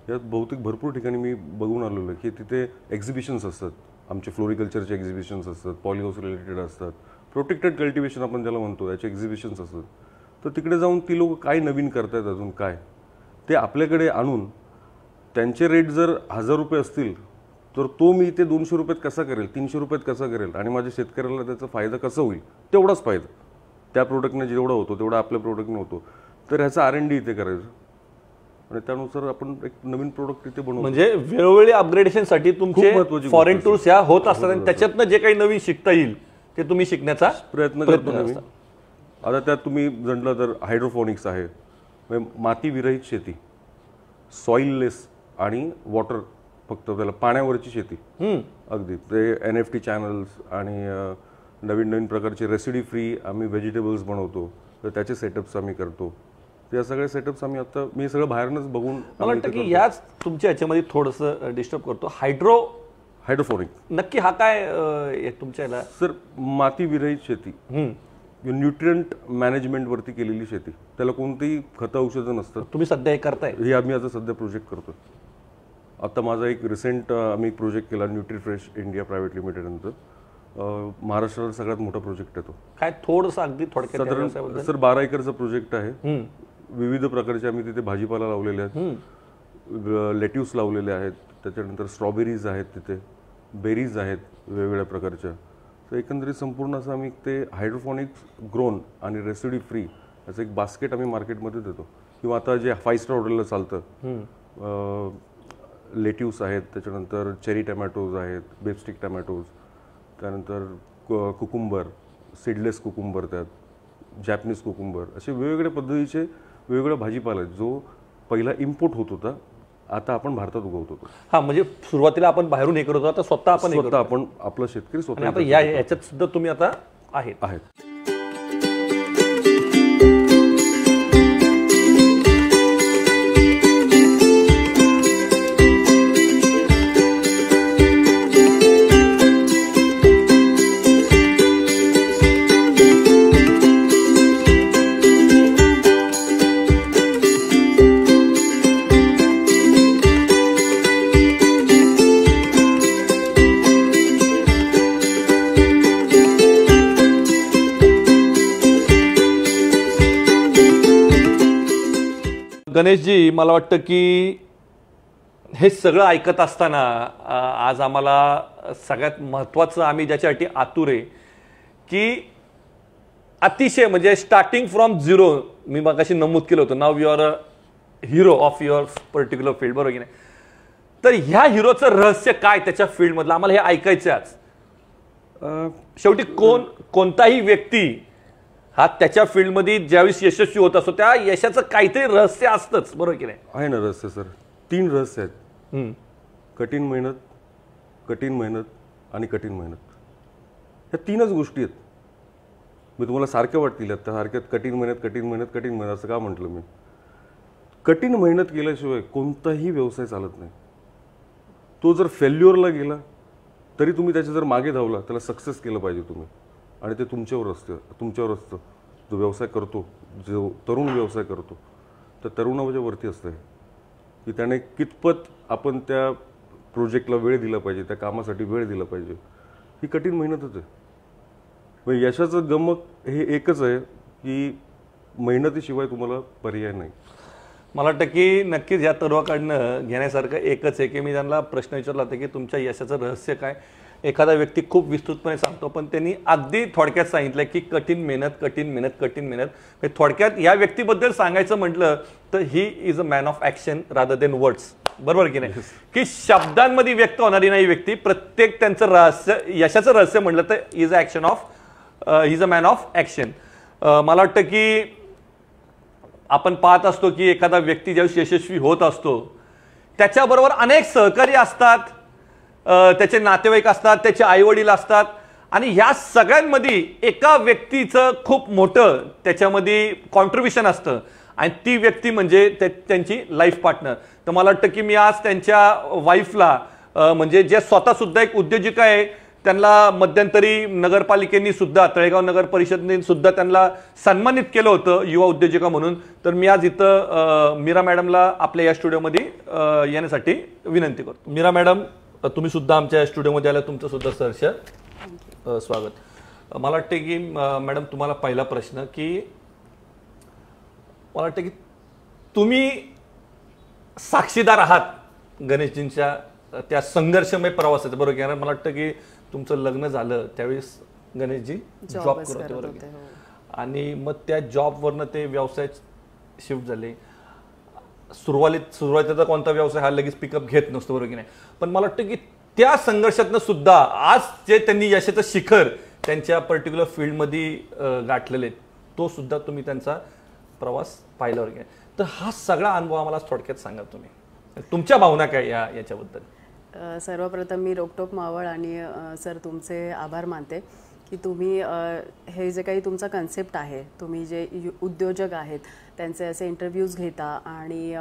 यात बहुतेक भरपूर ठिकाणी मी बघून आलेलो आहे की तिथे एक्झिबिशन्स असतात आमचे फ्लोरिकल्चरचे एक्झिबिशन्स असतात पॉलिहाऊस रिलेटेड असतात प्रोटेक्टेड कल्टिवेशन आपण ज्याला म्हणतो याचे एक्झिबिशन्स असतात तर तिकडे जाऊन ती लोक काय नवीन करतायत अजून काय ते आपल्याकडे आणून त्यांचे रेट जर हजार रुपये असतील तर तो मी ते दोनशे रुपयात कसा करेल तीनशे रुपयात कसा करेल आणि माझ्या शेतकऱ्याला त्याचा फायदा कसा होईल तेवढाच फायदा त्या प्रोडक्टने जेवढा होतो तेवढा आपल्या प्रोडक्टने होतो तर ह्याचा आर एन डी इथे करायचं आणि त्यानुसार आपण एक नवीन प्रोडक्ट इथे बनवू म्हणजे वेळोवेळी अपग्रेडेशनसाठी तुमचे फॉरेन टूर्स ह्या होत असतात आणि त्याच्यातनं जे काही नवीन शिकता येईल ते तुम्ही शिकण्याचा प्रयत्न करतो आता त्यात तुम्ही म्हटलं तर हायड्रोफोनिक्स आहे म्हणजे माती विरहित शेती सॉइललेस आणि वॉटर फक्त त्याला पाण्यावरची शेती अगदी ते एन एफ टी चॅनल्स आणि नवीन नवीन प्रकारचे रेसिडी फ्री आम्ही व्हेजिटेबल्स बनवतो तर त्याचे सेटअप्स आम्ही करतो ते या सगळे सेटअप्स आम्ही आता मी सगळं बाहेरनच बघून मला वाटतं की याच तुमच्या याच्यामध्ये थोडंसं डिस्टर्ब करतो हायड्रो हायड्रोफोनिक नक्की हा काय तुमच्या याला सर माती विरहित शेती न्यूट्रियंट मॅनेजमेंट वरती केलेली शेती त्याला कोणतीही खत औषधं नसतं तुम्ही सध्या हे करताय हे आम्ही आता सध्या प्रोजेक्ट करतो आता माझा एक रिसेंट आम्ही एक प्रोजेक्ट केला न्यूट्रीफ्रेश इंडिया प्रायव्हेट लिमिटेड नंतर महाराष्ट्राला सगळ्यात मोठा प्रोजेक्ट आहे तो काय थोडस अगदी थोडक्यात सर बारा एकरचा प्रोजेक्ट आहे विविध प्रकारचे आम्ही तिथे भाजीपाला लावलेले आहेत लेट्यूस लावलेले आहेत त्याच्यानंतर स्ट्रॉबेरीज आहेत तिथे बेरीज आहेत वेगवेगळ्या प्रकारच्या तर एकंदरीत संपूर्ण असं आम्ही ते हायड्रोफॉनिक्स ग्रोन आणि रेसिडी फ्री असं एक बास्केट आम्ही मार्केटमध्ये देतो किंवा आता जे फाय स्टार हॉटेलला चालतं लेट्यूस आहेत त्याच्यानंतर चेरी टमॅटोज आहेत बेपस्टिक टमॅटोज त्यानंतर कुकुंबर सीडलेस कुकुंबर त्यात जॅपनीज कुकुंबर असे वेगवेगळ्या पद्धतीचे वेगवेगळा भाजीपाला जो पहिला इम्पोर्ट होत होता आता आपण भारतात उगवतो हा म्हणजे सुरुवातीला आपण बाहेरून हे करत होतो आता स्वतः आपण स्वतः आपण आपलं शेतकरी स्वतः याच्यात सुद्धा तुम्ही आता आहेत आहेत गणेशजी मला वाटतं की हे सगळं ऐकत असताना आज आम्हाला सगळ्यात महत्त्वाचं आम्ही ज्याच्यासाठी आतुर आहे की अतिशय म्हणजे स्टार्टिंग फ्रॉम झिरो मी मग अशी नमूद केलं होतं नाव your a hero of your particular field बरोबर की नाही तर ह्या हिरोचं रहस्य काय त्याच्या फील्डमधलं आम्हाला हे ऐकायचं आज शेवटी कोण कोणताही व्यक्ती हा त्याच्या फील्डमध्ये ज्यावेळेस यशस्वी होत असतो त्या यशाचं काहीतरी रहस्य असतंच बरोबर की नाही आहे ना रहस्य सर तीन रहस्य आहेत कठीण मेहनत कठीण मेहनत आणि कठीण मेहनत ह्या तीनच गोष्टी आहेत मी तुम्हाला सारख्या वाटतील त्या सारख्यात कठीण मेहनत कठीण मेहनत कठीण मेहनत असं का म्हटलं मी कठीण मेहनत केल्याशिवाय कोणताही व्यवसाय चालत नाही तो जर फेल्युअरला गेला तरी तुम्ही त्याच्या जर मागे धावला त्याला सक्सेस केलं पाहिजे तुम्ही आणि ते तुमच्यावर असतं तुमच्यावर असतं जो व्यवसाय करतो जो तरुण व्यवसाय करतो तर तरुणाच्या वरती असतं हे की त्याने कितपत आपण त्या प्रोजेक्टला वेळ दिला पाहिजे त्या कामासाठी वेळ दिला पाहिजे ही कठीण मेहनतच आहे मग यशाचं गमक हे एकच आहे की मेहनतीशिवाय तुम्हाला पर्याय नाही मला वाटतं की नक्कीच या तरुवाकडनं घेण्यासारखं एकच आहे की मी त्यांना प्रश्न विचारला होता की तुमच्या यशाचं रहस्य काय एखादा व्यक्ती खूप विस्तृतपणे सांगतो पण त्यांनी अगदी थोडक्यात सांगितलं की कठीण मेहनत कठीण मेहनत कठीण मेहनत थोडक्यात या व्यक्तीबद्दल सांगायचं म्हटलं तर he is a man of action rather than words बरोबर की नाही की शब्दांमध्ये व्यक्त होणारी नाही व्यक्ती प्रत्येक त्यांचं रहस्य यशाचं रहस्य म्हटलं तर is a action of is a man of action मला वाटतं की आपण पाहत असतो की एखादा व्यक्ती ज्यावेळेस यशस्वी होत असतो त्याच्याबरोबर अनेक सहकारी असतात त्याचे नातेवाईक असतात त्याचे आईवडील असतात आणि ह्या सगळ्यांमध्ये एका व्यक्तीचं खूप मोठं त्याच्यामध्ये कॉन्ट्रीब्युशन असतं आणि ती व्यक्ती म्हणजे त्यांची लाईफ पार्टनर तर मला वाटतं की मी आज त्यांच्या वाईफला म्हणजे जे स्वतःसुद्धा एक उद्योजिका आहे त्यांना मध्यंतरी नगरपालिकेनी सुद्धा तळेगाव नगर परिषदने सुद्धा त्यांना सन्मानित केलं होतं युवा उद्योजिका म्हणून तर मी आज इथं मीरा मॅडमला आपल्या या स्टुडिओमध्ये येण्यासाठी विनंती करतो मीरा मॅडम तर तुम्ही सुद्धा आमच्या स्टुडिओमध्ये आल्या तुमचं सुद्धा सरशर स्वागत मला वाटतं की मॅडम तुम्हाला पहिला प्रश्न की मला वाटतं की तुम्ही साक्षीदार आहात गणेशजींच्या त्या संघर्षमय प्रवासाचा बरोबर मला वाटतं की तुमचं लग्न झालं त्यावेळेस गणेशजी जॉब करत होते हो. आणि मग त्या जॉबवरनं ते व्यवसाय शिफ्ट झाले सुरुवातीत सुरुवातीचा कोणता व्यवसाय हा लगेच पिकअप घेत नसतो बरोबर की नाही पण मला वाटतं की त्या संघर्षातनं सुद्धा आज जे त्यांनी यशाचं शिखर त्यांच्या पर्टिक्युलर फील्डमध्ये गाठलेले तो सुद्धा तुम्ही त्यांचा प्रवास पाहिल्यावर घ्या तर हा सगळा अनुभव आम्हाला थोडक्यात सांगा तुम्ही तुमच्या भावना काय या याच्याबद्दल सर्वप्रथम मी रोकटोक मावळ आणि सर तुमचे आभार मानते की तुम्ही हे जे काही तुमचा कन्सेप्ट आहे तुम्ही जे उद्योजक आहेत त्यांचे असे इंटरव्ह्यूज घेता आणि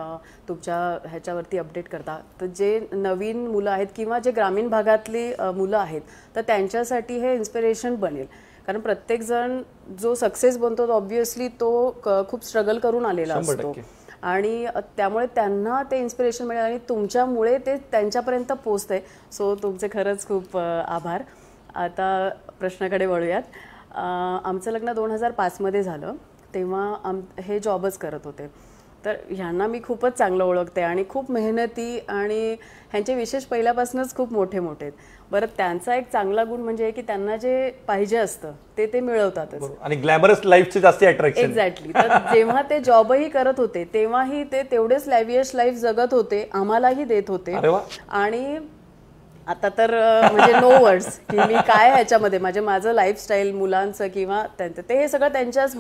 तुमच्या ह्याच्यावरती अपडेट करता तर जे नवीन मुलं आहेत किंवा जे ग्रामीण भागातली मुलं आहेत तर त्यांच्यासाठी हे इन्स्पिरेशन बनेल कारण प्रत्येकजण जो सक्सेस बनतो तो ऑब्व्हियसली तो खूप स्ट्रगल करून आलेला असतो आणि त्यामुळे त्यांना ते इन्स्पिरेशन मिळेल आणि तुमच्यामुळे ते त्यांच्यापर्यंत पोचते सो तुमचे खरंच खूप आभार आता प्रश्नाकडे वळूयात आमचं लग्न दोन हजार पाचमध्ये झालं तेव्हा आम हे जॉबच करत होते तर ह्यांना मी खूपच चांगलं ओळखते आणि खूप मेहनती आणि ह्यांचे विशेष पहिल्यापासूनच खूप मोठे मोठे बरं त्यांचा एक चांगला गुण म्हणजे की त्यांना जे पाहिजे असतं ते ते मिळवतातच आणि ग्लॅमरस लाईफचे जास्त अट्रॅक्शन एक्झॅक्टली तर जेव्हा ते जॉबही करत होते तेव्हाही ते तेवढेच लॅव्हियश लाईफ जगत होते आम्हालाही देत होते आणि आता तर म्हणजे नो वर्ड्स की मी काय ह्याच्यामध्ये म्हणजे माझं लाईफस्टाईल मुलांचं किंवा त्यांचं ते हे सगळं त्यांच्याच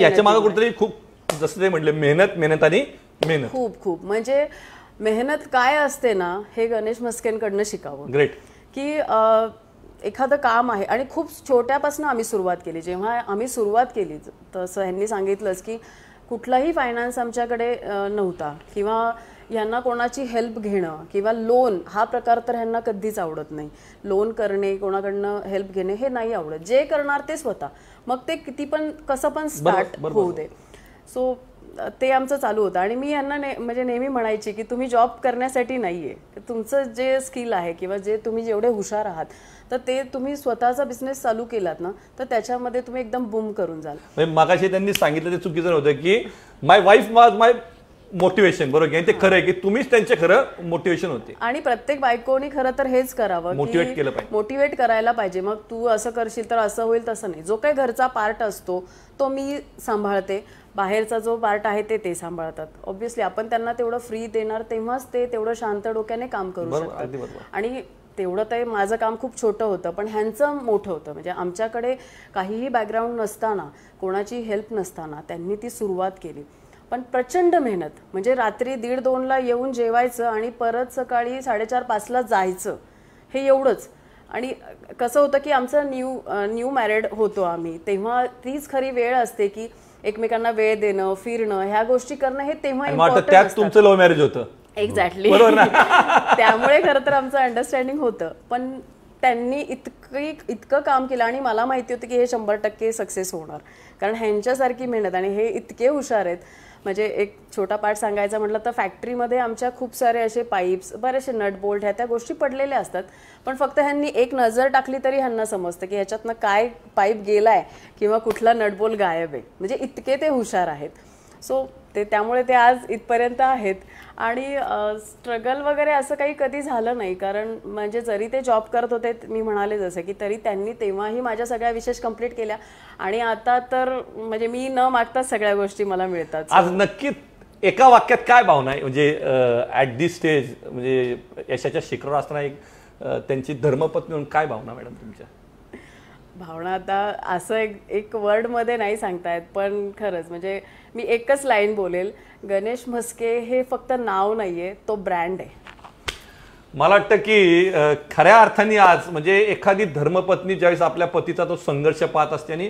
याच्या खूप जसं ते म्हटले मेहनत मेहनत आणि मेहनत खूप खूप म्हणजे मेहनत काय असते ना हे गणेश कडनं शिकावं ग्रेट की एखादं काम आहे आणि खूप छोट्यापासून आम्ही सुरुवात केली जेव्हा आम्ही सुरुवात केली तसं ह्यांनी सांगितलंच की कुठलाही फायनान्स आमच्याकडे नव्हता किंवा यांना कोणाची हेल्प घेणं किंवा लोन हा प्रकार तर ह्यांना कधीच आवडत नाही लोन करणे कोणाकडनं हेल्प घेणे हे नाही आवडत जे करणार ते स्वतः मग ते किती पण कसं पण स्टार्ट होऊ दे सो ते आमचं चालू होतं आणि मी यांना ने म्हणजे नेहमी म्हणायची की तुम्ही जॉब करण्यासाठी नाही आहे तुमचं जे स्किल आहे किंवा जे तुम्ही जेवढे हुशार आहात तर ते तुम्ही स्वतःचा बिझनेस चालू केलात ना तर त्याच्यामध्ये तुम्ही एकदम बूम करून जाल मागाशी म्हणजे त्यांनी सांगितलं ते चुकीचं होतं की माय वाईफ माय मोटिवेशन बरोबर ते खरं आहे की तुम्हीच त्यांचे खरं मोटिवेशन होते आणि प्रत्येक बायकोनी खरं तर हेच करावं मोटिवेट केलं पाहिजे मोटिवेट करायला पाहिजे मग तू असं करशील तर असं होईल तसं नाही जो काही घरचा पार्ट असतो तो मी सांभाळते बाहेरचा जो पार्ट आहे ते ते सांभाळतात ऑब्व्हियसली आपण त्यांना तेवढं फ्री देणार तेव्हाच ते तेवढं शांत डोक्याने काम करू शकतात आणि तेवढं ते माझं काम खूप छोटं होतं पण ह्यांचं मोठं होतं म्हणजे आमच्याकडे काहीही बॅकग्राऊंड नसताना कोणाची हेल्प नसताना त्यांनी ती सुरुवात केली पण प्रचंड मेहनत म्हणजे रात्री दीड दोनला येऊन जेवायचं आणि परत सकाळी साडेचार पाचला जायचं हे एवढंच आणि कसं होतं की आमचं न्यू न्यू मॅरिड होतो आम्ही तेव्हा तीच खरी वेळ असते की एकमेकांना वेळ देणं फिरणं ह्या गोष्टी करणं हे तेव्हा तुमचं लव्ह मॅरेज होतं एक्झॅक्टली त्यामुळे खरं तर आमचं अंडरस्टँडिंग होतं पण त्यांनी इतकी इतकं काम केलं आणि मला माहिती होतं की हे शंभर टक्के सक्सेस होणार कारण ह्यांच्यासारखी मेहनत आणि हे इतके हुशार आहेत म्हणजे एक छोटा पार्ट सांगायचा म्हटलं तर फॅक्टरीमध्ये आमच्या खूप सारे असे पाईप्स बरेचसे नट बोल्ट ह्या त्या गोष्टी पडलेल्या असतात पण फक्त ह्यांनी एक नजर टाकली तरी ह्यांना समजतं की ह्याच्यातनं काय पाईप गेला आहे किंवा कुठला नटबोल गायब आहे म्हणजे इतके ते हुशार आहेत सो ते त्यामुळे ते आज इथपर्यंत आहेत आणि स्ट्रगल वगैरे असं काही कधी झालं नाही कारण म्हणजे जरी ते जॉब करत होते मी म्हणाले जसं की तरी त्यांनी तेव्हाही माझ्या सगळ्या विशेष कंप्लीट केल्या आणि आता तर म्हणजे मी न मागताच सगळ्या गोष्टी मला मिळतात आज नक्कीच एका वाक्यात काय भावना आहे म्हणजे ॲट दिस स्टेज म्हणजे यशाच्या शिखरावर असताना एक त्यांची धर्मपत्नी म्हणून काय भावना मॅडम तुमच्या भावना आता असं एक एक वर्डमध्ये नाही सांगतायत पण खरंच म्हणजे मी एकच लाईन बोलेल गणेश म्हस्के हे फक्त नाव नाही आहे तो ब्रँड आहे मला वाटतं की खऱ्या अर्थाने आज म्हणजे एखादी धर्मपत्नी ज्यावेळेस आपल्या पतीचा तो संघर्ष पाहत असते आणि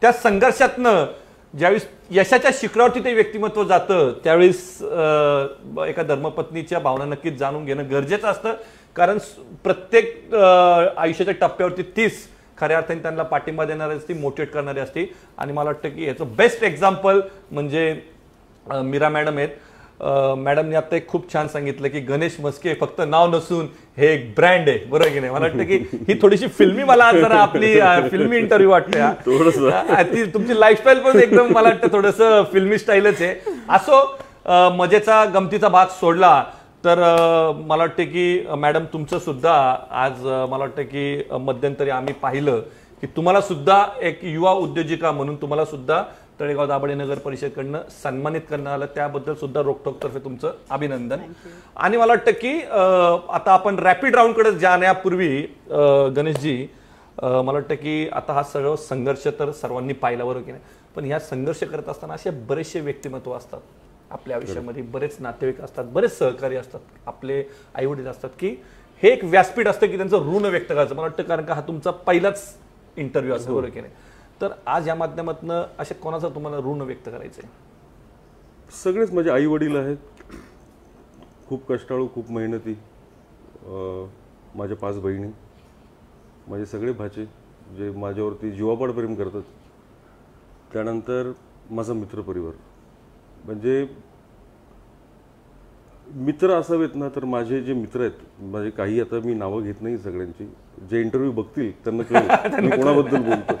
त्या संघर्षातनं ज्यावेळेस यशाच्या शिखरावरती ते व्यक्तिमत्व जातं त्यावेळेस एका धर्मपत्नीच्या भावना नक्कीच जाणून घेणं गरजेचं असतं कारण प्रत्येक आयुष्याच्या टप्प्यावरती तीच खऱ्या अर्थाने त्यांना पाठिंबा देणारी असती मोटिवेट करणारी असती आणि मला वाटतं की याचं बेस्ट एक्झाम्पल म्हणजे मीरा मॅडम आहेत मॅडमने आता एक खूप छान सांगितलं की गणेश मस्के फक्त नाव नसून हे एक ब्रँड आहे बरोबर की नाही मला वाटतं की ही थोडीशी फिल्मी मला जरा आपली फिल्मी इंटरव्ह्यू वाटते तुमची लाईफस्टाईल पण एकदम मला वाटतं थोडस फिल्मी स्टाईलच आहे असो मजेचा गमतीचा भाग सोडला तर मला वाटते की मॅडम तुमचं सुद्धा आज मला वाटतं की मध्यंतरी आम्ही पाहिलं की तुम्हाला सुद्धा एक युवा उद्योजिका म्हणून तुम्हाला सुद्धा तळेगाव दाभाडे नगर परिषदकडनं सन्मानित करण्यात आलं त्याबद्दल सुद्धा तर्फे तुमचं अभिनंदन आणि मला वाटतं की आता आपण रॅपिड राऊंडकडे जाण्यापूर्वी गणेशजी मला वाटतं की आता हा सगळं संघर्ष तर सर्वांनी पाहिला बरोबर की नाही पण ह्या संघर्ष करत असताना असे बरेचसे व्यक्तिमत्व असतात आपल्या आयुष्यामध्ये बरेच नातेवाईक असतात बरेच सहकारी असतात आपले वडील असतात की हे एक व्यासपीठ असतं की त्यांचं ऋण व्यक्त करायचं मला वाटतं कारण का हा तुमचा पहिलाच इंटरव्ह्यू असेल हो. बरोबर की नाही तर आज या माध्यमातून अशा कोणाचं तुम्हाला ऋण व्यक्त करायचं आहे सगळेच माझे म्हणजे आई वडील आहेत खूप कष्टाळू खूप मेहनती माझ्या पाच बहिणी माझे सगळे भाचे जे माझ्यावरती जीवापाड प्रेम करतात त्यानंतर माझा मित्रपरिवार म्हणजे मित्र असावेत ना तर माझे जे मित्र आहेत म्हणजे काही आता मी नावं घेत नाही सगळ्यांची जे इंटरव्ह्यू बघतील त्यांना कळेल मी कोणाबद्दल बोलतो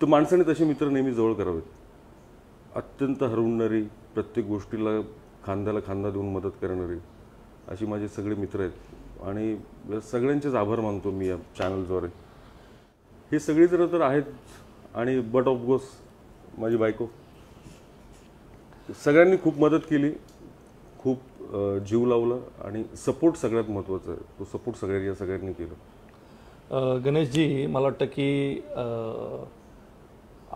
तर माणसाने तसे मित्र नेहमी जवळ करावेत अत्यंत हरवणारी प्रत्येक गोष्टीला खांद्याला खांदा देऊन मदत करणारी अशी माझे सगळे मित्र आहेत आणि सगळ्यांचेच आभार मानतो मी या चॅनलद्वारे हे सगळी जर तर आहेत आणि बट ऑफ गोस माझी बायको सगळ्यांनी खूप मदत केली खूप जीव लावला आणि सपोर्ट सगळ्यात महत्त्वाचा आहे तो सपोर्ट सगळ्यांनी सगळ्यांनी केलं गणेशजी मला वाटतं की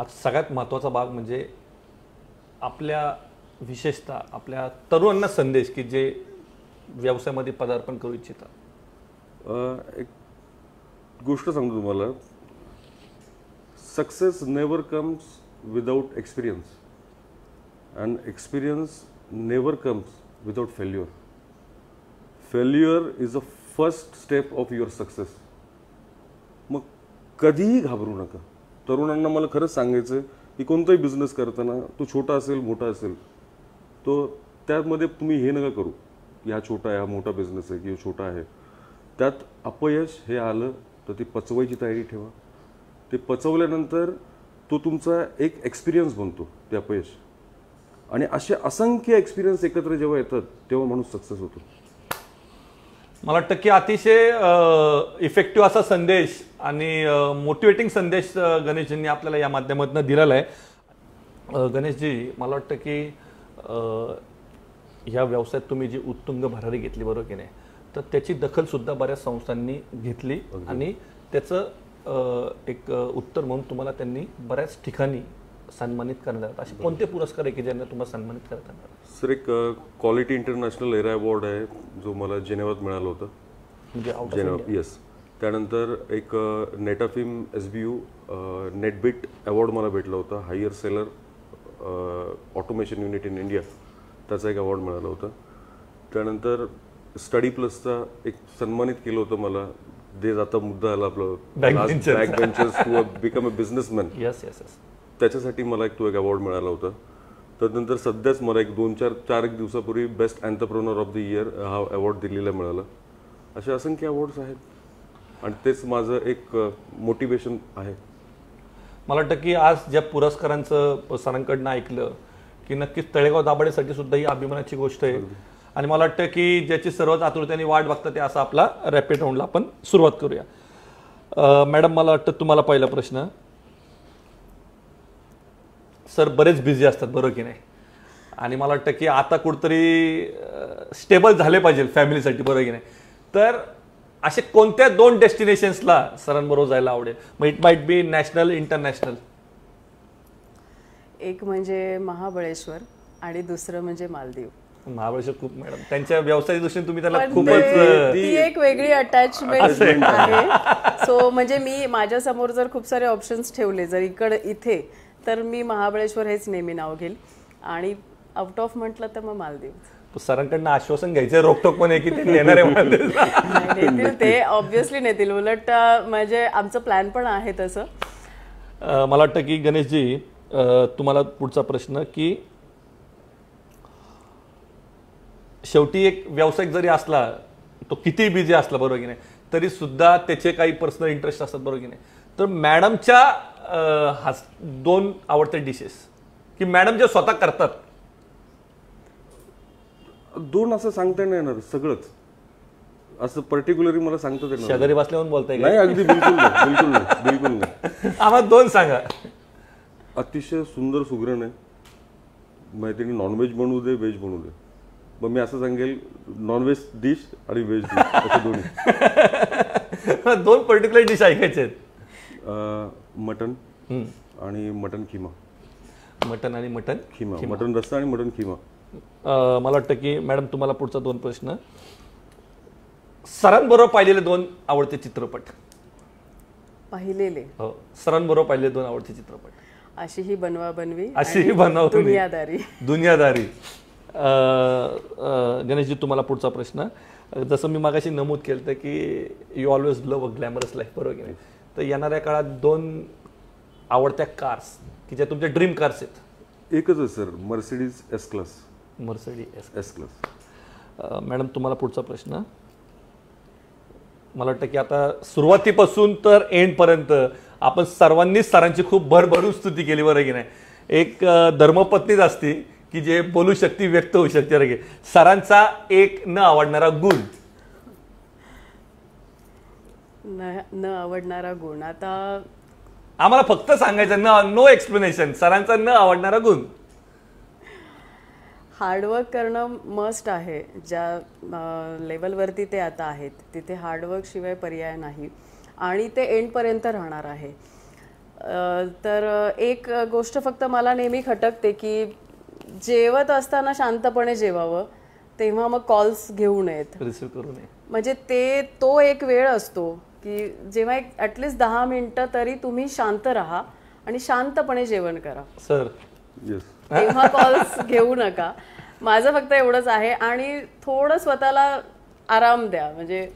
आज सगळ्यात महत्त्वाचा भाग म्हणजे आपल्या विशेषतः आपल्या तरुणांना संदेश की जे व्यवसायामध्ये पदार्पण करू इच्छितात एक गोष्ट सांगतो तुम्हाला success never comes without experience and experience never comes without failure failure is a first step of your success मग कधीही घाबरू नका तरुणांना मला खरंच सांगायचं आहे की कोणताही बिझनेस करताना तो छोटा असेल मोठा असेल तो त्यामध्ये तुम्ही हे नका करू की हा छोटा आहे हा मोठा बिझनेस आहे की छोटा आहे त्यात अपयश हे आलं तर ते पचवायची तयारी ठेवा ते पचवल्यानंतर तो तुमचा एक एक्सपिरियन्स बनतो ते अपयश आणि असे असंख्य एक्सपिरियन्स एकत्र जेव्हा येतात तेव्हा माणूस सक्सेस होतो मला वाटतं की अतिशय इफेक्टिव्ह असा संदेश आणि मोटिवेटिंग संदेश गणेशजींनी आपल्याला या माध्यमातून दिलेला आहे गणेशजी मला वाटतं की ह्या व्यवसायात तुम्ही जी उत्तुंग भरारी घेतली बरोबर की नाही तर त्याची दखलसुद्धा बऱ्याच संस्थांनी घेतली आणि त्याचं एक उत्तर म्हणून तुम्हाला त्यांनी बऱ्याच ठिकाणी सन्मानित करण्यात असे कोणते पुरस्कार आहे की ज्यांना तुम्हाला सन्मानित करण्यात येणार सर एक क्वालिटी इंटरनॅशनल एरा अवॉर्ड आहे जो मला जेनेवात मिळालं होतं म्हणजे जेनेवा येस त्यानंतर एक Netafim S B U netbeat award मला भेटला होता higher seller automation unit in India त्याचा एक अवॉर्ड मिळाला होता त्यानंतर स्टडी प्लसचा एक सन्मानित केलं होतं मला जे आता मुद्दा आला आपलं back become a businessman yes yes yes त्याच्यासाठी मला एक तो एक अवॉर्ड मिळाला होता त्यानंतर सध्याच मला एक दोन चार चार एक दिवसापूर्वी best entrepreneur of the year हा अवॉर्ड दिलेला मिळाला असे असंख्य अवॉर्ड्स आहेत आणि तेच माझं एक मोटिवेशन आहे मला वाटतं की आज ज्या पुरस्कारांचं सरांकडनं ऐकलं की नक्कीच तळेगाव दाबाडेसाठी सुद्धा ही अभिमानाची गोष्ट आहे आणि मला वाटतं की ज्याची सर्वात आतुरतेने वाट बघतात ते असा आपला रॅपिड राऊंडला आपण सुरुवात करूया मॅडम मला वाटतं तुम्हाला पहिला प्रश्न सर बरेच बिझी असतात बरं की नाही आणि मला वाटतं की आता कुठतरी स्टेबल झाले पाहिजे फॅमिलीसाठी बरं की नाही तर असे कोणत्या दोन डेस्टिनेशन्सला सरांबरोबर जायला आवडेल मग it might be national international एक म्हणजे महाबळेश्वर आणि दुसरं म्हणजे मालदीव महाबळेश्वर खूप मॅडम त्यांच्या व्यवसायाच्या दृष्टीने तुम्ही त्याला खूपच ती एक वेगळी अटॅचमेंट आहे सो म्हणजे मी माझ्या समोर जर खूप सारे ऑप्शन्स ठेवले जर इकडे इथे तर मी महाबळेश्वर हेच नेहमी नाव घेईल आणि आउट ऑफ म्हटलं तर मग मालदीव सरांकडनं आश्वासन घ्यायचं रोखटोक पण आहे की ते नेणार आहे नेतील ते ऑब्व्हियसली नेतील उलट म्हणजे आमचं प्लॅन पण आहे तसं मला वाटतं की गणेशजी तुम्हाला पुढचा प्रश्न की शेवटी एक व्यावसायिक जरी असला तो किती बिझी असला बरोबर की नाही तरी सुद्धा त्याचे काही पर्सनल इंटरेस्ट असतात बरोबर की नाही तर मॅडमच्या दोन आवडते डिशेस की मॅडम जे स्वतः करतात दोन असं सांगता येणार सगळंच असं पर्टिक्युलरली मला सांगतो येणार शेजारी बसल्यावर बोलताय नाही अगदी बिलकुल नाही बिलकुल नाही बिलकुल नाही आम्हाला दोन सांगा अतिशय सुंदर सुगरण आहे मैत्रिणी नॉनव्हेज बनवू दे व्हेज बनवू दे मग मी असं सांगेल नॉनव्हेज डिश आणि व्हेज डिश दोन्ही दोन पर्टिक्युलर डिश ऐकायचे आहेत मटन आणि मटन किमा मटन आणि मटन खिमा मटन रस्सा आणि मटन खिमा मला वाटतं की मॅडम तुम्हाला पुढचा दोन प्रश्न सरांबरोबर पाहिलेले दोन आवडते चित्रपट पाहिलेले हो सरांबरोबर पाहिलेले दोन आवडते चित्रपट अशी ही बनवा बनवी अशी ही बनवा दुनियादारी दुनियादारी गणेशजी तुम्हाला पुढचा प्रश्न जसं मी मागाशी नमूद केलं की you always love a glamorous life बरोबर तर येणाऱ्या काळात दोन आवडत्या कार्स की ज्या तुमच्या ड्रीम कार्स आहेत एकच आहे sir Mercedes S class Mercedes S S class madam तुम्हाला पुढचा प्रश्न मला वाटतं की आता सुरुवातीपासून तर एंडपर्यंत आपण सर्वांनीच सरांची खूप भरभरून स्तुती केली बरं की नाही एक धर्मपत्नीच असते की जे बोलू शकते व्यक्त होऊ शकते रे की सरांचा एक न आवडणारा गुण न न आवडणारा गुण आता आम्हाला फक्त सांगायचं न नो एक्सप्लेनेशन सरांचा न आवडणारा गुण हार्डवर्क करणं मस्ट आहे ज्या लेवलवरती ते आता आहेत तिथे हार्डवर्क शिवाय पर्याय नाही आणि ते एंडपर्यंत राहणार आहे तर एक गोष्ट फक्त मला नेहमी खटकते की जेवत असताना शांतपणे जेवावं तेव्हा मग कॉल्स घेऊ नयेत म्हणजे ते तो एक वेळ असतो की जेव्हा एक ॲटलिस्ट दहा मिनटं तरी तुम्ही शांत राहा आणि शांतपणे जेवण करा सर तेव्हा कॉल्स घेऊ नका माझं फक्त एवढंच आहे आणि थोडं स्वतःला आराम द्या म्हणजे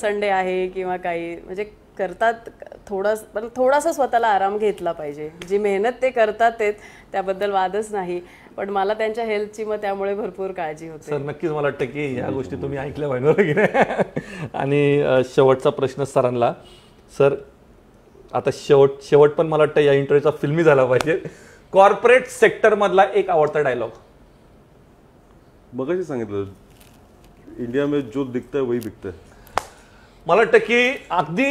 संडे आहे किंवा काही म्हणजे करतात थोडस पण थोडासा स्वतःला आराम घेतला पाहिजे जी मेहनत ते करतात ते त्याबद्दल वादच नाही पण मला त्यांच्या हेल्थची मग त्यामुळे भरपूर काळजी होते सर नक्कीच मला वाटतं की ह्या गोष्टी तुम्ही ऐकल्या पाहिजे की आणि शेवटचा प्रश्न सरांना सर आता शेवट शेवट पण मला वाटतं या इंटरव्ह्यूचा फिल्मी झाला पाहिजे कॉर्पोरेट सेक्टर मधला एक आवडता डायलॉग बघाशी सांगितलं इंडिया में जो दिखता वही बिकता मला वाटतं की अगदी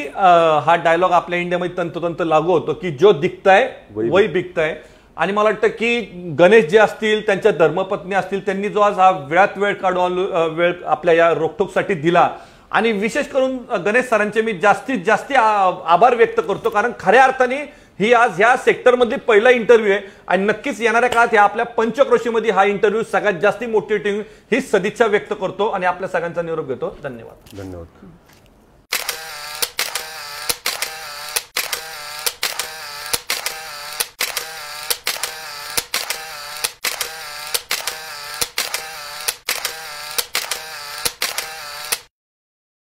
हा डायलॉग आपल्या इंडियामध्ये तंतोतंत लागू होतो की जो दिखताय वही बिकताय आणि मला वाटतं की गणेश जे असतील त्यांच्या धर्मपत्नी असतील त्यांनी जो आज हा वेळात वेळ काढून वेळ आपल्या या रोखोकसाठी दिला आणि विशेष करून गणेश सरांचे मी जास्तीत जास्त आभार व्यक्त करतो कारण खऱ्या अर्थाने ही आज ह्या सेक्टरमधली पहिला इंटरव्ह्यू आहे आणि नक्कीच येणाऱ्या काळात ह्या आपल्या पंचक्रोशीमध्ये हा इंटरव्ह्यू सगळ्यात जास्ती मोटिवेटिंग ही सदिच्छा व्यक्त करतो आणि आपल्या सगळ्यांचा निरोप घेतो धन्यवाद धन्यवाद